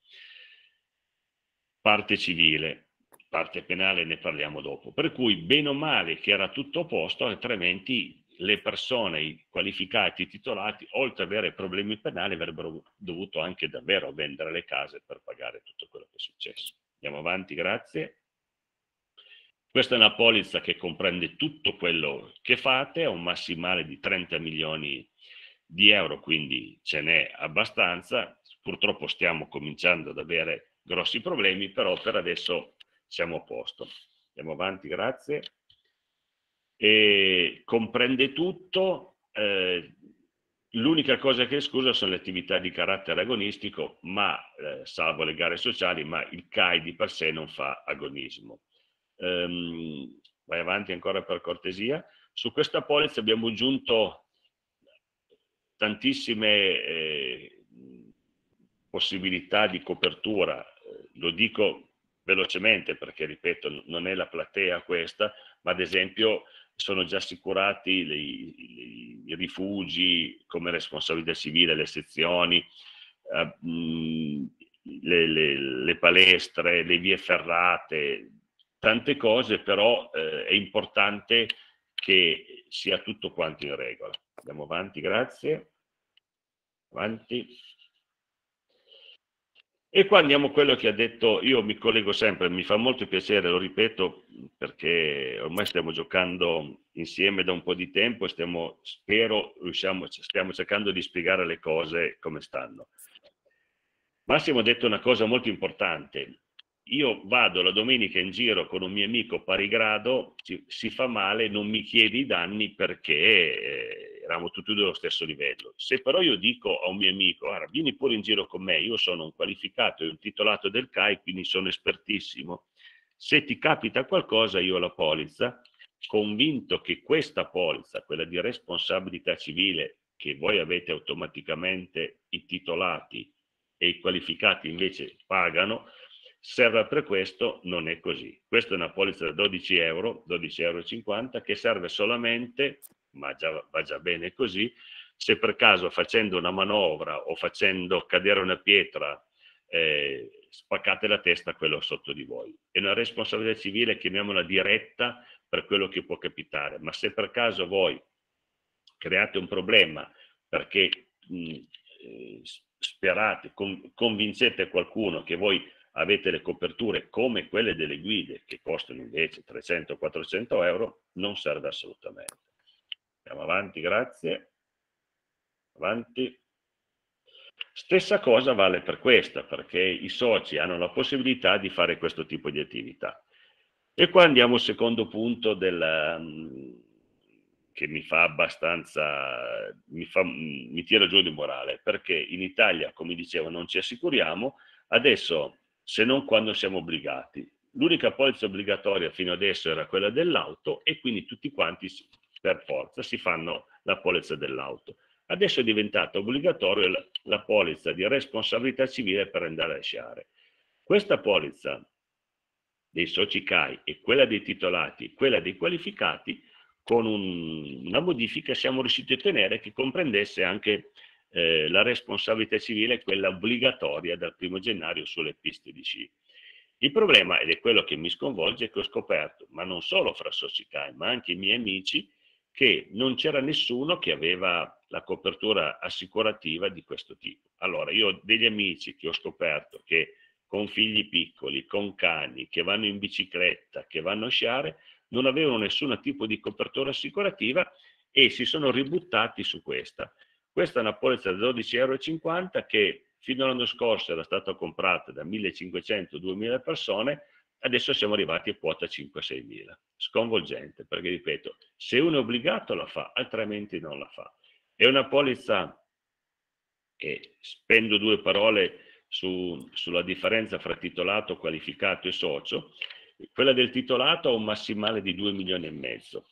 Parte civile, parte penale ne parliamo dopo. Per cui bene o male che era tutto a posto, altrimenti le persone qualificate, titolati, oltre ad avere problemi penali, avrebbero dovuto anche davvero vendere le case per pagare tutto quello che è successo. Andiamo avanti, grazie. Questa è una polizza che comprende tutto quello che fate, ha un massimale di 30 milioni di euro, quindi ce n'è abbastanza. Purtroppo stiamo cominciando ad avere grossi problemi, però per adesso siamo a posto. Andiamo avanti, grazie. E comprende tutto, eh, l'unica cosa che esclusa sono le attività di carattere agonistico, ma eh, salvo le gare sociali, ma il CAI di per sé non fa agonismo. Ehm, vai avanti ancora per cortesia. Su questa polizza abbiamo aggiunto tantissime eh, possibilità di copertura, eh, lo dico velocemente, perché ripeto, non è la platea questa, ma ad esempio sono già assicurati i rifugi come responsabilità civile, le sezioni, eh, le, le, le, palestre, le vie ferrate, tante cose, però eh, è importante che sia tutto quanto in regola. Andiamo avanti, grazie. Avanti. E qua andiamo a quello che ha detto, io mi collego sempre, mi fa molto piacere, lo ripeto, perché ormai stiamo giocando insieme da un po' di tempo e stiamo, spero, riusciamo, stiamo cercando di spiegare le cose come stanno. Massimo ha detto una cosa molto importante. Io vado la domenica in giro con un mio amico pari grado, ci, si fa male, non mi chiedi i danni perché eh, eravamo tutti dello stesso livello. Se però io dico a un mio amico, guarda, vieni pure in giro con me, io sono un qualificato e un titolato del CAI, quindi sono espertissimo, se ti capita qualcosa io ho la polizza, convinto che questa polizza, quella di responsabilità civile, che voi avete automaticamente i titolati e i qualificati invece pagano, serve per questo, non è così. Questa è una polizza da 12 euro, 12,50 euro, che serve solamente ma già, va già bene così, se per caso facendo una manovra o facendo cadere una pietra eh, spaccate la testa a quello sotto di voi. È una responsabilità civile, chiamiamola diretta, per quello che può capitare, ma se per caso voi create un problema perché mh, mm, eh, sperate, con, convincete qualcuno che voi avete le coperture come quelle delle guide, che costano invece 300-400 euro, non serve assolutamente. Andiamo avanti, grazie. Avanti. Stessa cosa vale per questa, perché i soci hanno la possibilità di fare questo tipo di attività. E qua andiamo al secondo punto della, mm, che mi fa abbastanza, mi, fa, mm, mi tira giù di morale, perché in Italia, come dicevo, non ci assicuriamo, adesso se non quando siamo obbligati. L'unica polizza obbligatoria fino adesso era quella dell'auto e quindi tutti quanti per forza si fanno la polizza dell'auto. Adesso è diventata obbligatoria la polizza di responsabilità civile per andare a sciare. Questa polizza dei soci CAI e quella dei titolati, quella dei qualificati, con un, una modifica siamo riusciti a ottenere che comprendesse anche eh, la responsabilità civile, quella obbligatoria dal 1 gennaio sulle piste di sci. Il problema, ed è quello che mi sconvolge, è che ho scoperto, ma non solo fra soci CAI, ma anche i miei amici, che non c'era nessuno che aveva la copertura assicurativa di questo tipo. Allora, io ho degli amici che ho scoperto che con figli piccoli, con cani, che vanno in bicicletta, che vanno a sciare, non avevano nessun tipo di copertura assicurativa e si sono ributtati su questa. Questa è una polizza da 12,50 euro che fino all'anno scorso era stata comprata da 1500-2000 persone, adesso siamo arrivati a quota 5 6 mila. Sconvolgente, perché ripeto, se uno è obbligato la fa, altrimenti non la fa. È una polizza, e spendo due parole su, sulla differenza fra titolato, qualificato e socio, quella del titolato ha un massimale di 2 milioni e mezzo,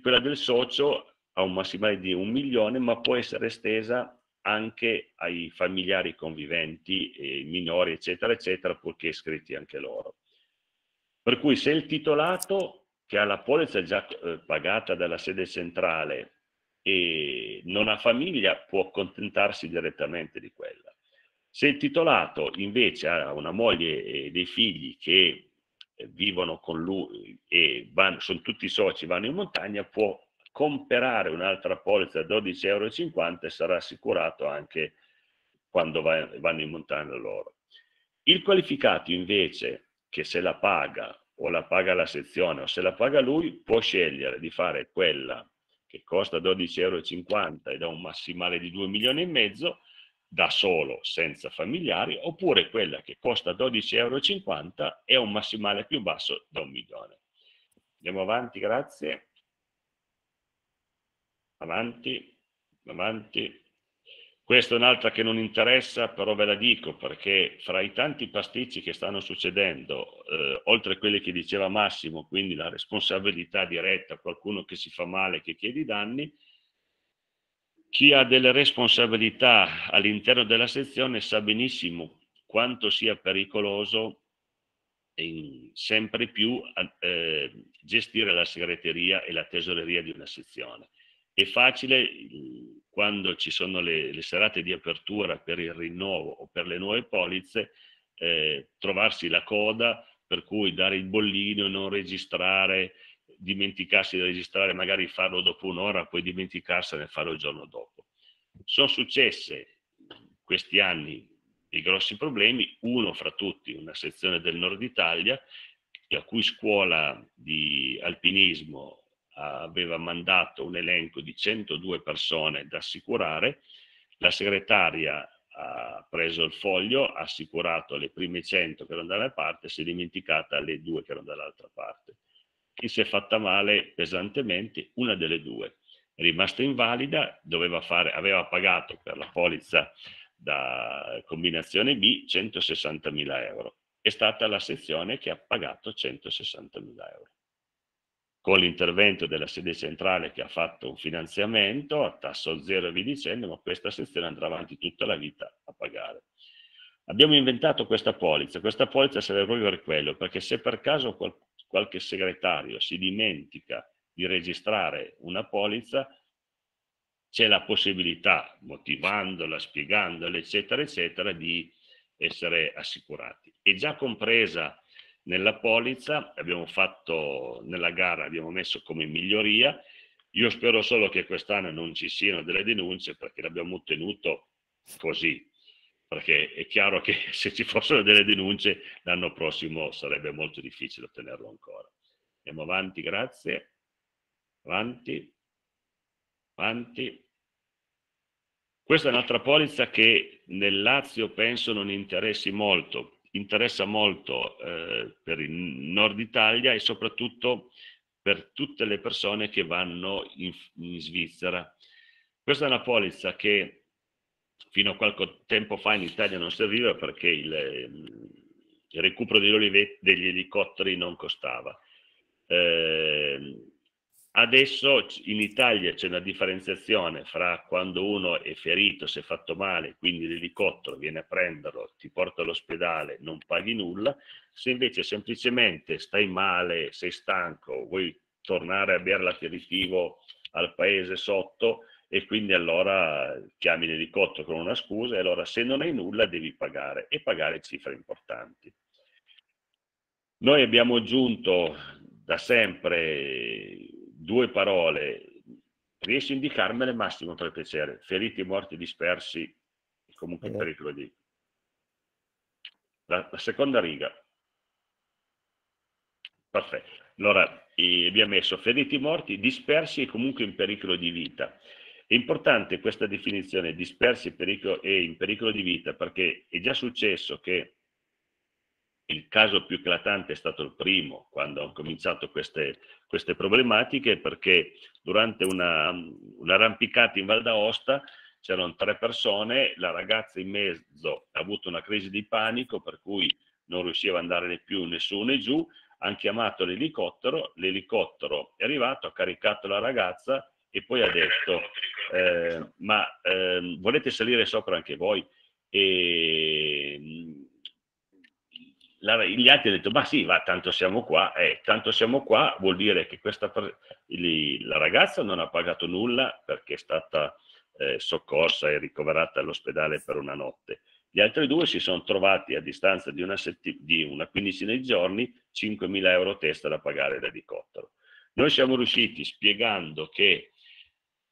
quella del socio ha un massimale di 1 milione, ma può essere estesa anche ai familiari conviventi, minori, eccetera, eccetera, purché iscritti anche loro. Per cui se il titolato che ha la polizza già eh, pagata dalla sede centrale e non ha famiglia può accontentarsi direttamente di quella. Se il titolato invece ha una moglie e dei figli che eh, vivono con lui e vanno, sono tutti soci, vanno in montagna, può comprare un'altra polizza a 12,50 euro e sarà assicurato anche quando va, vanno in montagna loro. Il qualificato invece che se la paga o la paga la sezione o se la paga lui può scegliere di fare quella che costa 12,50 euro ed ha un massimale di 2 milioni e mezzo da solo senza familiari oppure quella che costa 12,50 euro e ha un massimale più basso da un milione. Andiamo avanti, grazie. Avanti, avanti. Questa è un'altra che non interessa, però ve la dico, perché fra i tanti pasticci che stanno succedendo, eh, oltre a quelli che diceva Massimo, quindi la responsabilità diretta, qualcuno che si fa male, che chiede i danni, chi ha delle responsabilità all'interno della sezione sa benissimo quanto sia pericoloso sempre più eh, gestire la segreteria e la tesoreria di una sezione. È facile mm, quando ci sono le, le serate di apertura per il rinnovo o per le nuove polizze, eh, trovarsi la coda per cui dare il bollino, non registrare, dimenticarsi di registrare, magari farlo dopo un'ora, poi dimenticarsene e farlo il giorno dopo. Sono successe questi anni dei grossi problemi, uno fra tutti, una sezione del nord Italia, la cui scuola di alpinismo aveva mandato un elenco di 102 persone da assicurare, la segretaria ha preso il foglio, ha assicurato le prime 100 che erano da una parte, si è dimenticata le due che erano dall'altra parte. Chi si è fatta male pesantemente, una delle due, è rimasta invalida, doveva fare, aveva pagato per la polizza da combinazione B 160.000 euro. È stata la sezione che ha pagato 160.000 euro con l'intervento della sede centrale che ha fatto un finanziamento a tasso zero e vi dicendo, ma questa sezione andrà avanti tutta la vita a pagare. Abbiamo inventato questa polizza, questa polizza serve proprio per quello, perché se per caso qual qualche segretario si dimentica di registrare una polizza, c'è la possibilità, motivandola, spiegandola, eccetera, eccetera, di essere assicurati. È già compresa nella polizza, abbiamo fatto nella gara, abbiamo messo come miglioria. Io spero solo che quest'anno non ci siano delle denunce perché l'abbiamo ottenuto così, perché è chiaro che se ci fossero delle denunce l'anno prossimo sarebbe molto difficile ottenerlo ancora. Andiamo avanti, grazie. Avanti, avanti. Questa è un'altra polizza che nel Lazio penso non interessi molto, interessa molto eh, per il nord Italia e soprattutto per tutte le persone che vanno in, in Svizzera. Questa è una polizza che fino a qualche tempo fa in Italia non serviva perché il, il recupero degli, olivetti, degli elicotteri non costava. Eh, Adesso in Italia c'è una differenziazione fra quando uno è ferito, si è fatto male, quindi l'elicottero viene a prenderlo, ti porta all'ospedale, non paghi nulla, se invece semplicemente stai male, sei stanco, vuoi tornare a bere l'aperitivo al paese sotto e quindi allora chiami l'elicottero con una scusa e allora se non hai nulla devi pagare e pagare cifre importanti. Noi abbiamo aggiunto da sempre due parole, riesci a indicarmele Massimo per piacere, feriti, morti, dispersi, comunque eh. pericolo di... La, la, seconda riga. Perfetto. Allora, eh, vi ha messo feriti, morti, dispersi e comunque in pericolo di vita. È importante questa definizione, dispersi pericolo, e in pericolo di vita, perché è già successo che il caso più eclatante è stato il primo, quando ho cominciato queste, queste problematiche, perché durante un'arrampicata una in Val d'Aosta c'erano tre persone, la ragazza in mezzo ha avuto una crisi di panico per cui non riusciva ad andare più nessuno e giù, hanno chiamato l'elicottero, l'elicottero è arrivato, ha caricato la ragazza e poi ha detto eh, ma eh, volete salire sopra anche voi? E la, gli altri hanno detto, ma sì, va, tanto siamo qua, eh, tanto siamo qua vuol dire che questa, la ragazza non ha pagato nulla perché è stata eh, soccorsa e ricoverata all'ospedale per una notte. Gli altri due si sono trovati a distanza di una, di una quindicina di giorni 5.000 euro testa da pagare l'elicottero. Noi siamo riusciti spiegando che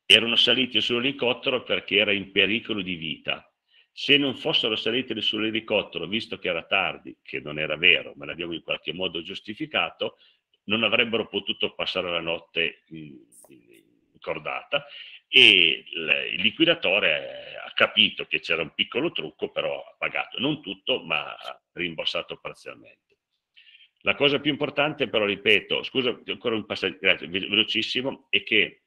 erano saliti sull'elicottero perché era in pericolo di vita, se non fossero salite sull'elicottero, visto che era tardi, che non era vero, ma l'abbiamo in qualche modo giustificato, non avrebbero potuto passare la notte cordata e il liquidatore ha capito che c'era un piccolo trucco, però ha pagato non tutto, ma rimborsato parzialmente. La cosa più importante, però, ripeto, scusa, ancora un passaggio, grazie, velocissimo, è che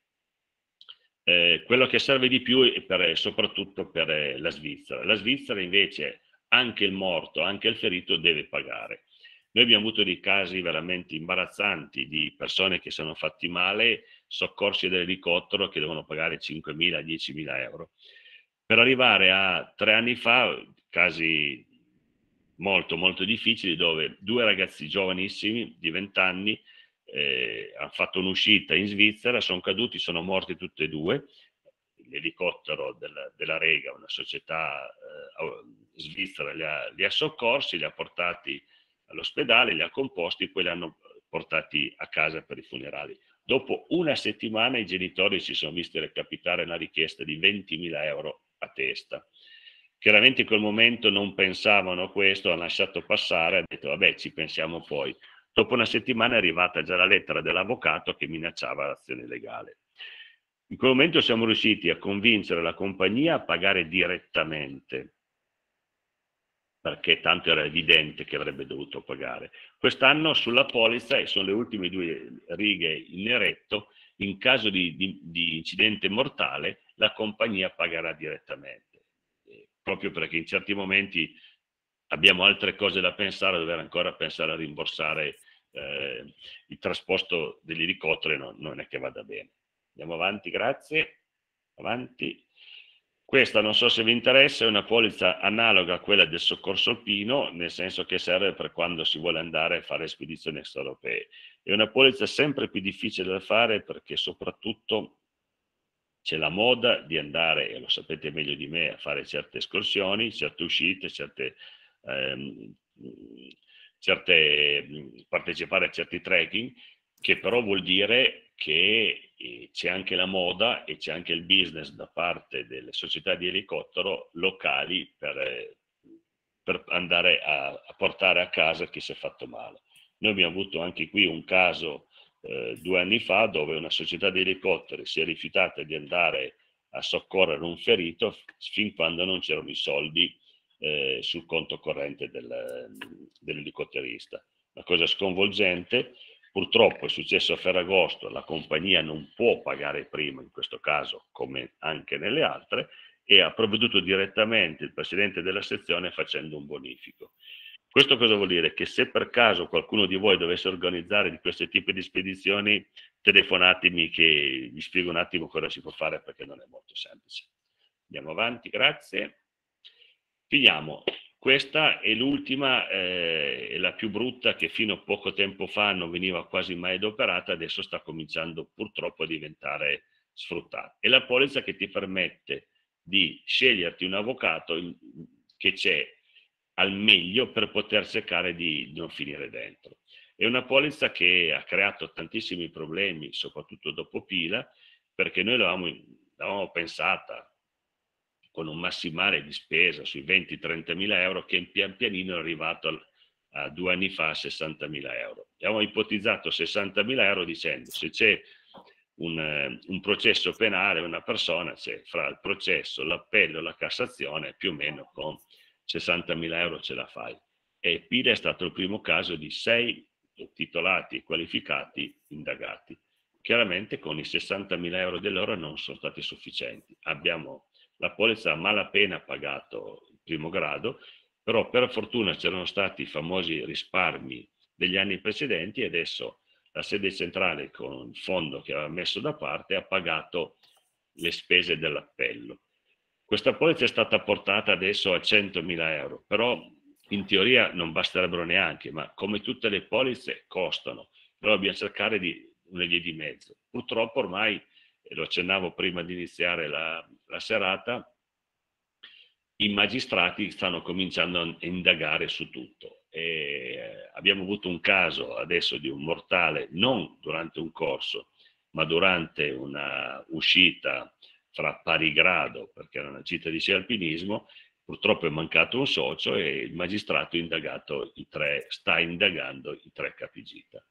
eh, quello che serve di più è per, eh, soprattutto per eh, la Svizzera. La Svizzera invece anche il morto, anche il ferito deve pagare. Noi abbiamo avuto dei casi veramente imbarazzanti di persone che sono fatti male, soccorsi dall'elicottero che devono pagare 5.000-10.000 euro. Per arrivare a tre anni fa, casi molto molto difficili, dove due ragazzi giovanissimi di 20 anni eh, hanno fatto un'uscita in Svizzera, sono caduti, sono morti tutti e due. L'elicottero della, della Rega, una società eh, svizzera, li ha, li ha, soccorsi, li ha portati all'ospedale, li ha composti, poi li hanno portati a casa per i funerali. Dopo una settimana i genitori si sono visti recapitare una richiesta di 20.000 euro a testa. Chiaramente in quel momento non pensavano a questo, hanno lasciato passare, hanno detto vabbè ci pensiamo poi. Dopo una settimana è arrivata già la lettera dell'avvocato che minacciava l'azione legale. In quel momento siamo riusciti a convincere la compagnia a pagare direttamente, perché tanto era evidente che avrebbe dovuto pagare. Quest'anno sulla polizza, e sono le ultime due righe in eretto, in caso di, di, di incidente mortale la compagnia pagherà direttamente, eh, proprio perché in certi momenti abbiamo altre cose da pensare, dover ancora pensare a rimborsare eh, il trasporto dell'elicottero no, non è che vada bene. Andiamo avanti, grazie. Avanti. Questa non so se vi interessa, è una polizza analoga a quella del soccorso alpino, nel senso che serve per quando si vuole andare a fare spedizioni extraeuropee. È una polizza sempre più difficile da fare perché soprattutto c'è la moda di andare, e lo sapete meglio di me, a fare certe escursioni, certe uscite, certe ehm, certe, partecipare a certi trekking, che però vuol dire che eh, c'è anche la moda e c'è anche il business da parte delle società di elicottero locali per, eh, per andare a, a, portare a casa chi si è fatto male. Noi abbiamo avuto anche qui un caso eh, due anni fa dove una società di elicotteri si è rifiutata di andare a soccorrere un ferito fin quando non c'erano i soldi eh, sul conto corrente del, dell'elicotterista. La cosa sconvolgente, purtroppo è successo a Ferragosto, la compagnia non può pagare prima in questo caso come anche nelle altre e ha provveduto direttamente il presidente della sezione facendo un bonifico. Questo cosa vuol dire? Che se per caso qualcuno di voi dovesse organizzare di questo tipo di spedizioni, telefonatemi che vi spiego un attimo cosa si può fare perché non è molto semplice. Andiamo avanti, grazie. Finiamo. Questa è l'ultima, eh, è la più brutta che fino a poco tempo fa non veniva quasi mai adoperata, adesso sta cominciando purtroppo a diventare sfruttata. È la polizza che ti permette di sceglierti un avvocato che c'è al meglio per poter cercare di non finire dentro. È una polizza che ha creato tantissimi problemi, soprattutto dopo Pila, perché noi l'avevamo pensata, con un massimale di spesa sui 20-30 mila euro che pian pianino è arrivato al, a due anni fa a 60 mila euro. Abbiamo ipotizzato 60 mila euro dicendo se c'è un, un, processo penale una persona, c'è fra il processo, l'appello e la Cassazione più o meno con 60 mila euro ce la fai. E Pile è stato il primo caso di sei titolati e qualificati indagati. Chiaramente con i 60 mila euro dell'ora non sono stati sufficienti. Abbiamo la polizza a malapena ha pagato il primo grado, però per fortuna c'erano stati i famosi risparmi degli anni precedenti e adesso la sede centrale con il fondo che aveva messo da parte ha pagato le spese dell'appello. Questa polizza è stata portata adesso a 100.000 euro, però in teoria non basterebbero neanche, ma come tutte le polizze costano, però dobbiamo cercare di una via di mezzo. Purtroppo ormai lo accennavo prima di iniziare la, la serata, i magistrati stanno cominciando a indagare su tutto. E eh, abbiamo avuto un caso adesso di un mortale, non durante un corso, ma durante una uscita fra pari grado, perché era una gita di sci alpinismo, purtroppo è mancato un socio e il magistrato indagato i tre, sta indagando i tre capigita.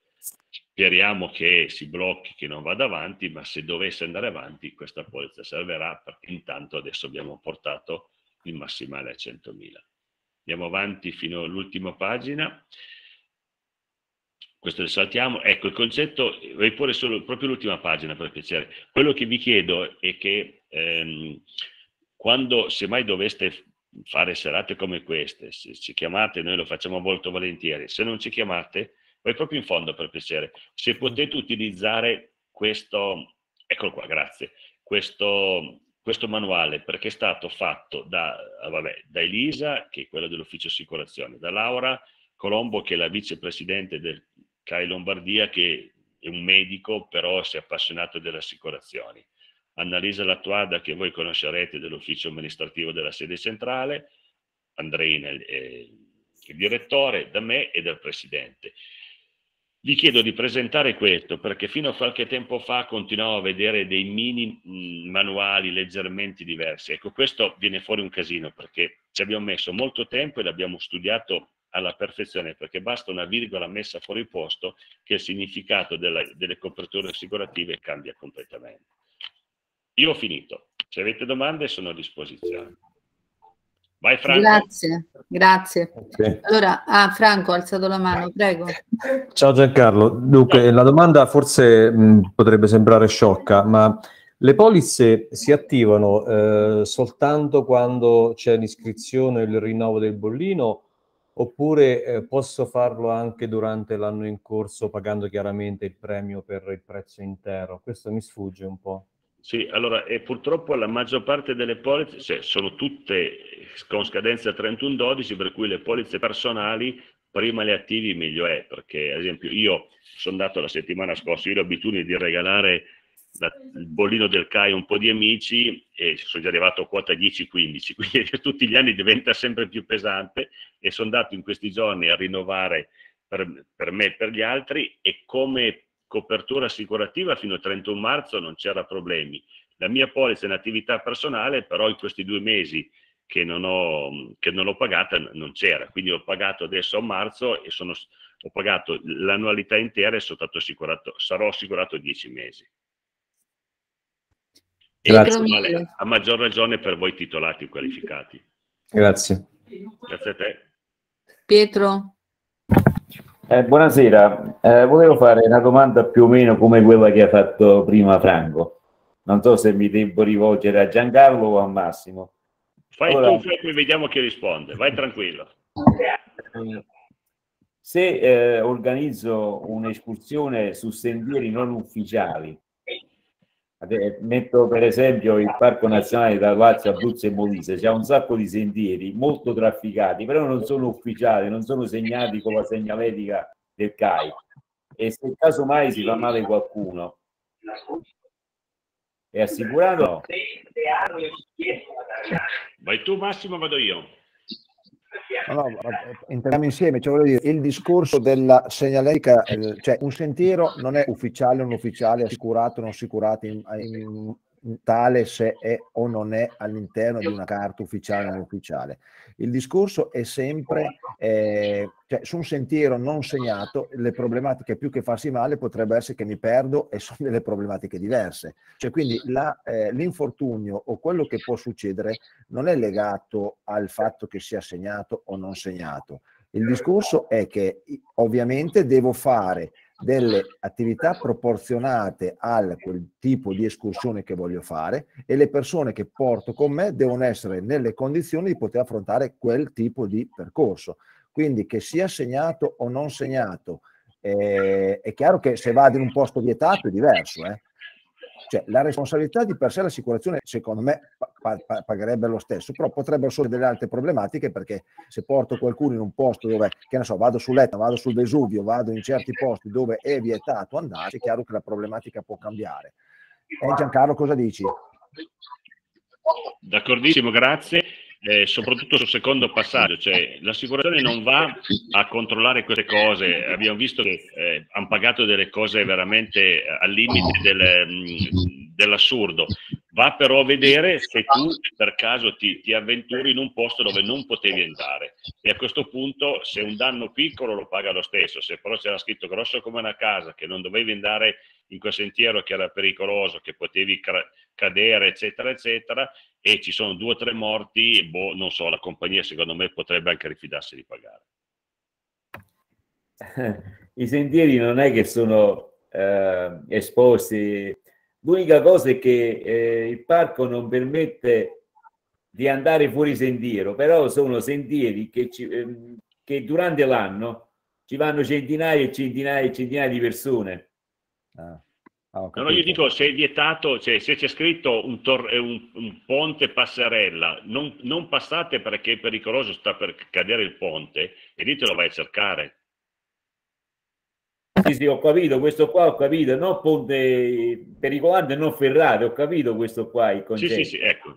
Speriamo che si blocchi, che non vada avanti, ma se dovesse andare avanti questa polizza servirà perché intanto adesso abbiamo portato il massimale a 100.000. Andiamo avanti fino all'ultima pagina. Questo lo saltiamo. Ecco, il concetto, vorrei porre solo, proprio l'ultima pagina per piacere. Quello che vi chiedo è che ehm, quando, se mai doveste fare serate come queste, se ci chiamate noi lo facciamo molto volentieri, se non ci chiamate poi proprio in fondo per piacere. Se potete utilizzare questo, eccolo qua, grazie, questo, questo manuale perché è stato fatto da, ah, vabbè, da Elisa, che è quella dell'ufficio assicurazione, da Laura Colombo, che è la vicepresidente del CAI Lombardia, che è un medico, però si è appassionato delle assicurazioni. Annalisa Lattuada, che voi conoscerete dell'ufficio amministrativo della sede centrale, Andrei, eh, il direttore, da me e dal presidente. Vi chiedo di presentare questo perché fino a qualche tempo fa continuavo a vedere dei mini mm, manuali leggermente diversi. Ecco, questo viene fuori un casino perché ci abbiamo messo molto tempo e l'abbiamo studiato alla perfezione perché basta una virgola messa fuori posto che il significato della, delle coperture assicurative cambia completamente. Io ho finito. Se avete domande sono a disposizione. Vai Franco. Grazie, grazie. Okay. Allora, ah, Franco ha alzato la mano, prego. Ciao Giancarlo. Dunque, Ciao. la domanda forse mh, potrebbe sembrare sciocca, ma le polizze si attivano eh, soltanto quando c'è l'iscrizione e il rinnovo del bollino oppure eh, posso farlo anche durante l'anno in corso pagando chiaramente il premio per il prezzo intero? Questo mi sfugge un po'. Sì, allora e purtroppo la maggior parte delle polizze cioè, sono tutte con scadenza 31-12, per cui le polizze personali prima le attivi meglio è, perché ad esempio io sono andato la settimana scorsa, io ho l'abitudine di regalare la, il bollino del CAI a un po' di amici e sono già arrivato a quota 10-15, quindi tutti gli anni diventa sempre più pesante e sono andato in questi giorni a rinnovare per, per me e per gli altri e come copertura assicurativa fino al 31 marzo non c'era problemi. La mia polizza in attività personale però in questi due mesi che non ho, che non ho pagata non c'era, quindi ho pagato adesso a marzo e sono, ho pagato l'annualità intera e sono stato assicurato, sarò assicurato 10 mesi. E vale, a maggior ragione per voi titolati qualificati. Grazie. Grazie a te. Pietro, eh, buonasera, eh, volevo fare una domanda più o meno come quella che ha fatto prima Franco. Non so se mi devo rivolgere a Giancarlo o a Massimo. Fai allora, tu, fai qui, vediamo chi risponde, vai tranquillo. Se eh, organizzo un'escursione su sentieri non ufficiali, Metto per esempio il Parco Nazionale da Lazio, Abruzzo e Molise, c'è un sacco di sentieri molto trafficati, però non sono ufficiali, non sono segnati con la segnaletica del CAI. E se casomai si fa male qualcuno, è assicurato? Vai tu Massimo, vado io. No, no, eh, entriamo insieme, cioè voglio dire, il discorso della segnaletica, eh, cioè un sentiero non è ufficiale o non ufficiale, assicurato o non assicurato, in, in tale se è o non è all'interno di una carta ufficiale o non eh. ufficiale. Il discorso è sempre eh, cioè, su un sentiero non segnato, le problematiche più che farsi male potrebbe essere che mi perdo e sono delle problematiche diverse. Cioè, quindi la, eh, l'infortunio o quello che può succedere non è legato al fatto che sia segnato o non segnato. Il discorso è che ovviamente devo fare delle attività proporzionate al quel tipo di escursione che voglio fare e le persone che porto con me devono essere nelle condizioni di poter affrontare quel tipo di percorso. Quindi che sia segnato o non segnato, eh, è chiaro che se vado in un posto vietato è diverso, eh? Cioè, la responsabilità di per sé l'assicurazione, secondo me, pa- pa- pagherebbe lo stesso, però potrebbero sorgere delle altre problematiche perché se porto qualcuno in un posto dove, che ne so, vado sull'Etna, vado sul Vesuvio, vado in certi posti dove è vietato andare, è chiaro che la problematica può cambiare. e eh, Giancarlo, cosa dici? D'accordissimo, grazie eh, soprattutto sul secondo passaggio, cioè l'assicurazione non va a controllare queste cose, abbiamo visto che eh, hanno pagato delle cose veramente al limite del, mh, mm, dell'assurdo, va però a vedere se tu per caso ti, ti, avventuri in un posto dove non potevi andare e a questo punto se un danno piccolo lo paga lo stesso, se però c'era scritto grosso come una casa che non dovevi andare in quel sentiero che era pericoloso, che potevi cadere eccetera eccetera, e ci sono due o tre morti, boh, non so, la compagnia secondo me potrebbe anche rifidarsi di pagare. I sentieri non è che sono eh, esposti. L'unica cosa è che eh, il parco non permette di andare fuori sentiero, però sono sentieri che, ci, eh, che durante l'anno ci vanno centinaia e centinaia e centinaia di persone. Ah. Ah, no, no, io dico se è vietato, cioè, se c'è scritto un, eh, un, un ponte passerella, non, non, passate perché è pericoloso, sta per cadere il ponte, e lì te lo vai a cercare. Sì, sì, ho capito, questo qua ho capito, no ponte pericolante, non ferrate, ho capito questo qua il Sì, sì, sì, ecco.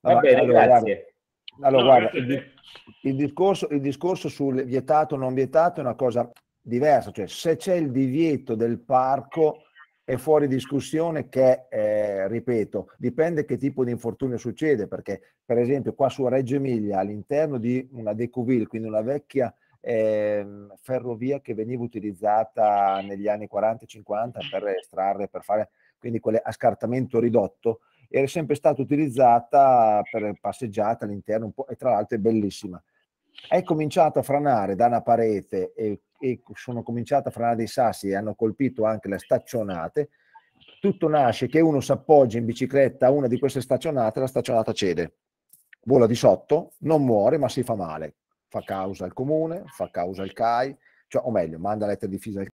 Va allora, bene, allora, grazie. Allora, no, guarda, Il, il, discorso, il discorso sul vietato o non vietato è una cosa diverso, cioè se c'è il divieto del parco è fuori discussione che, eh, ripeto, dipende che tipo di infortunio succede, perché per esempio qua su Reggio Emilia, all'interno di una Decouville, quindi una vecchia eh, ferrovia che veniva utilizzata negli anni 40-50 per estrarre, per fare quindi quelle a scartamento ridotto, era sempre stata utilizzata per passeggiate all'interno un po', e tra l'altro è bellissima. È cominciata a franare da una parete e e sono cominciata a frenare dei sassi e hanno colpito anche le staccionate, tutto nasce che uno si appoggia in bicicletta a una di queste staccionate, la staccionata cede, vola di sotto, non muore ma si fa male, fa causa al comune, fa causa al CAI, cioè, o meglio, manda lettera di fisa al CAI.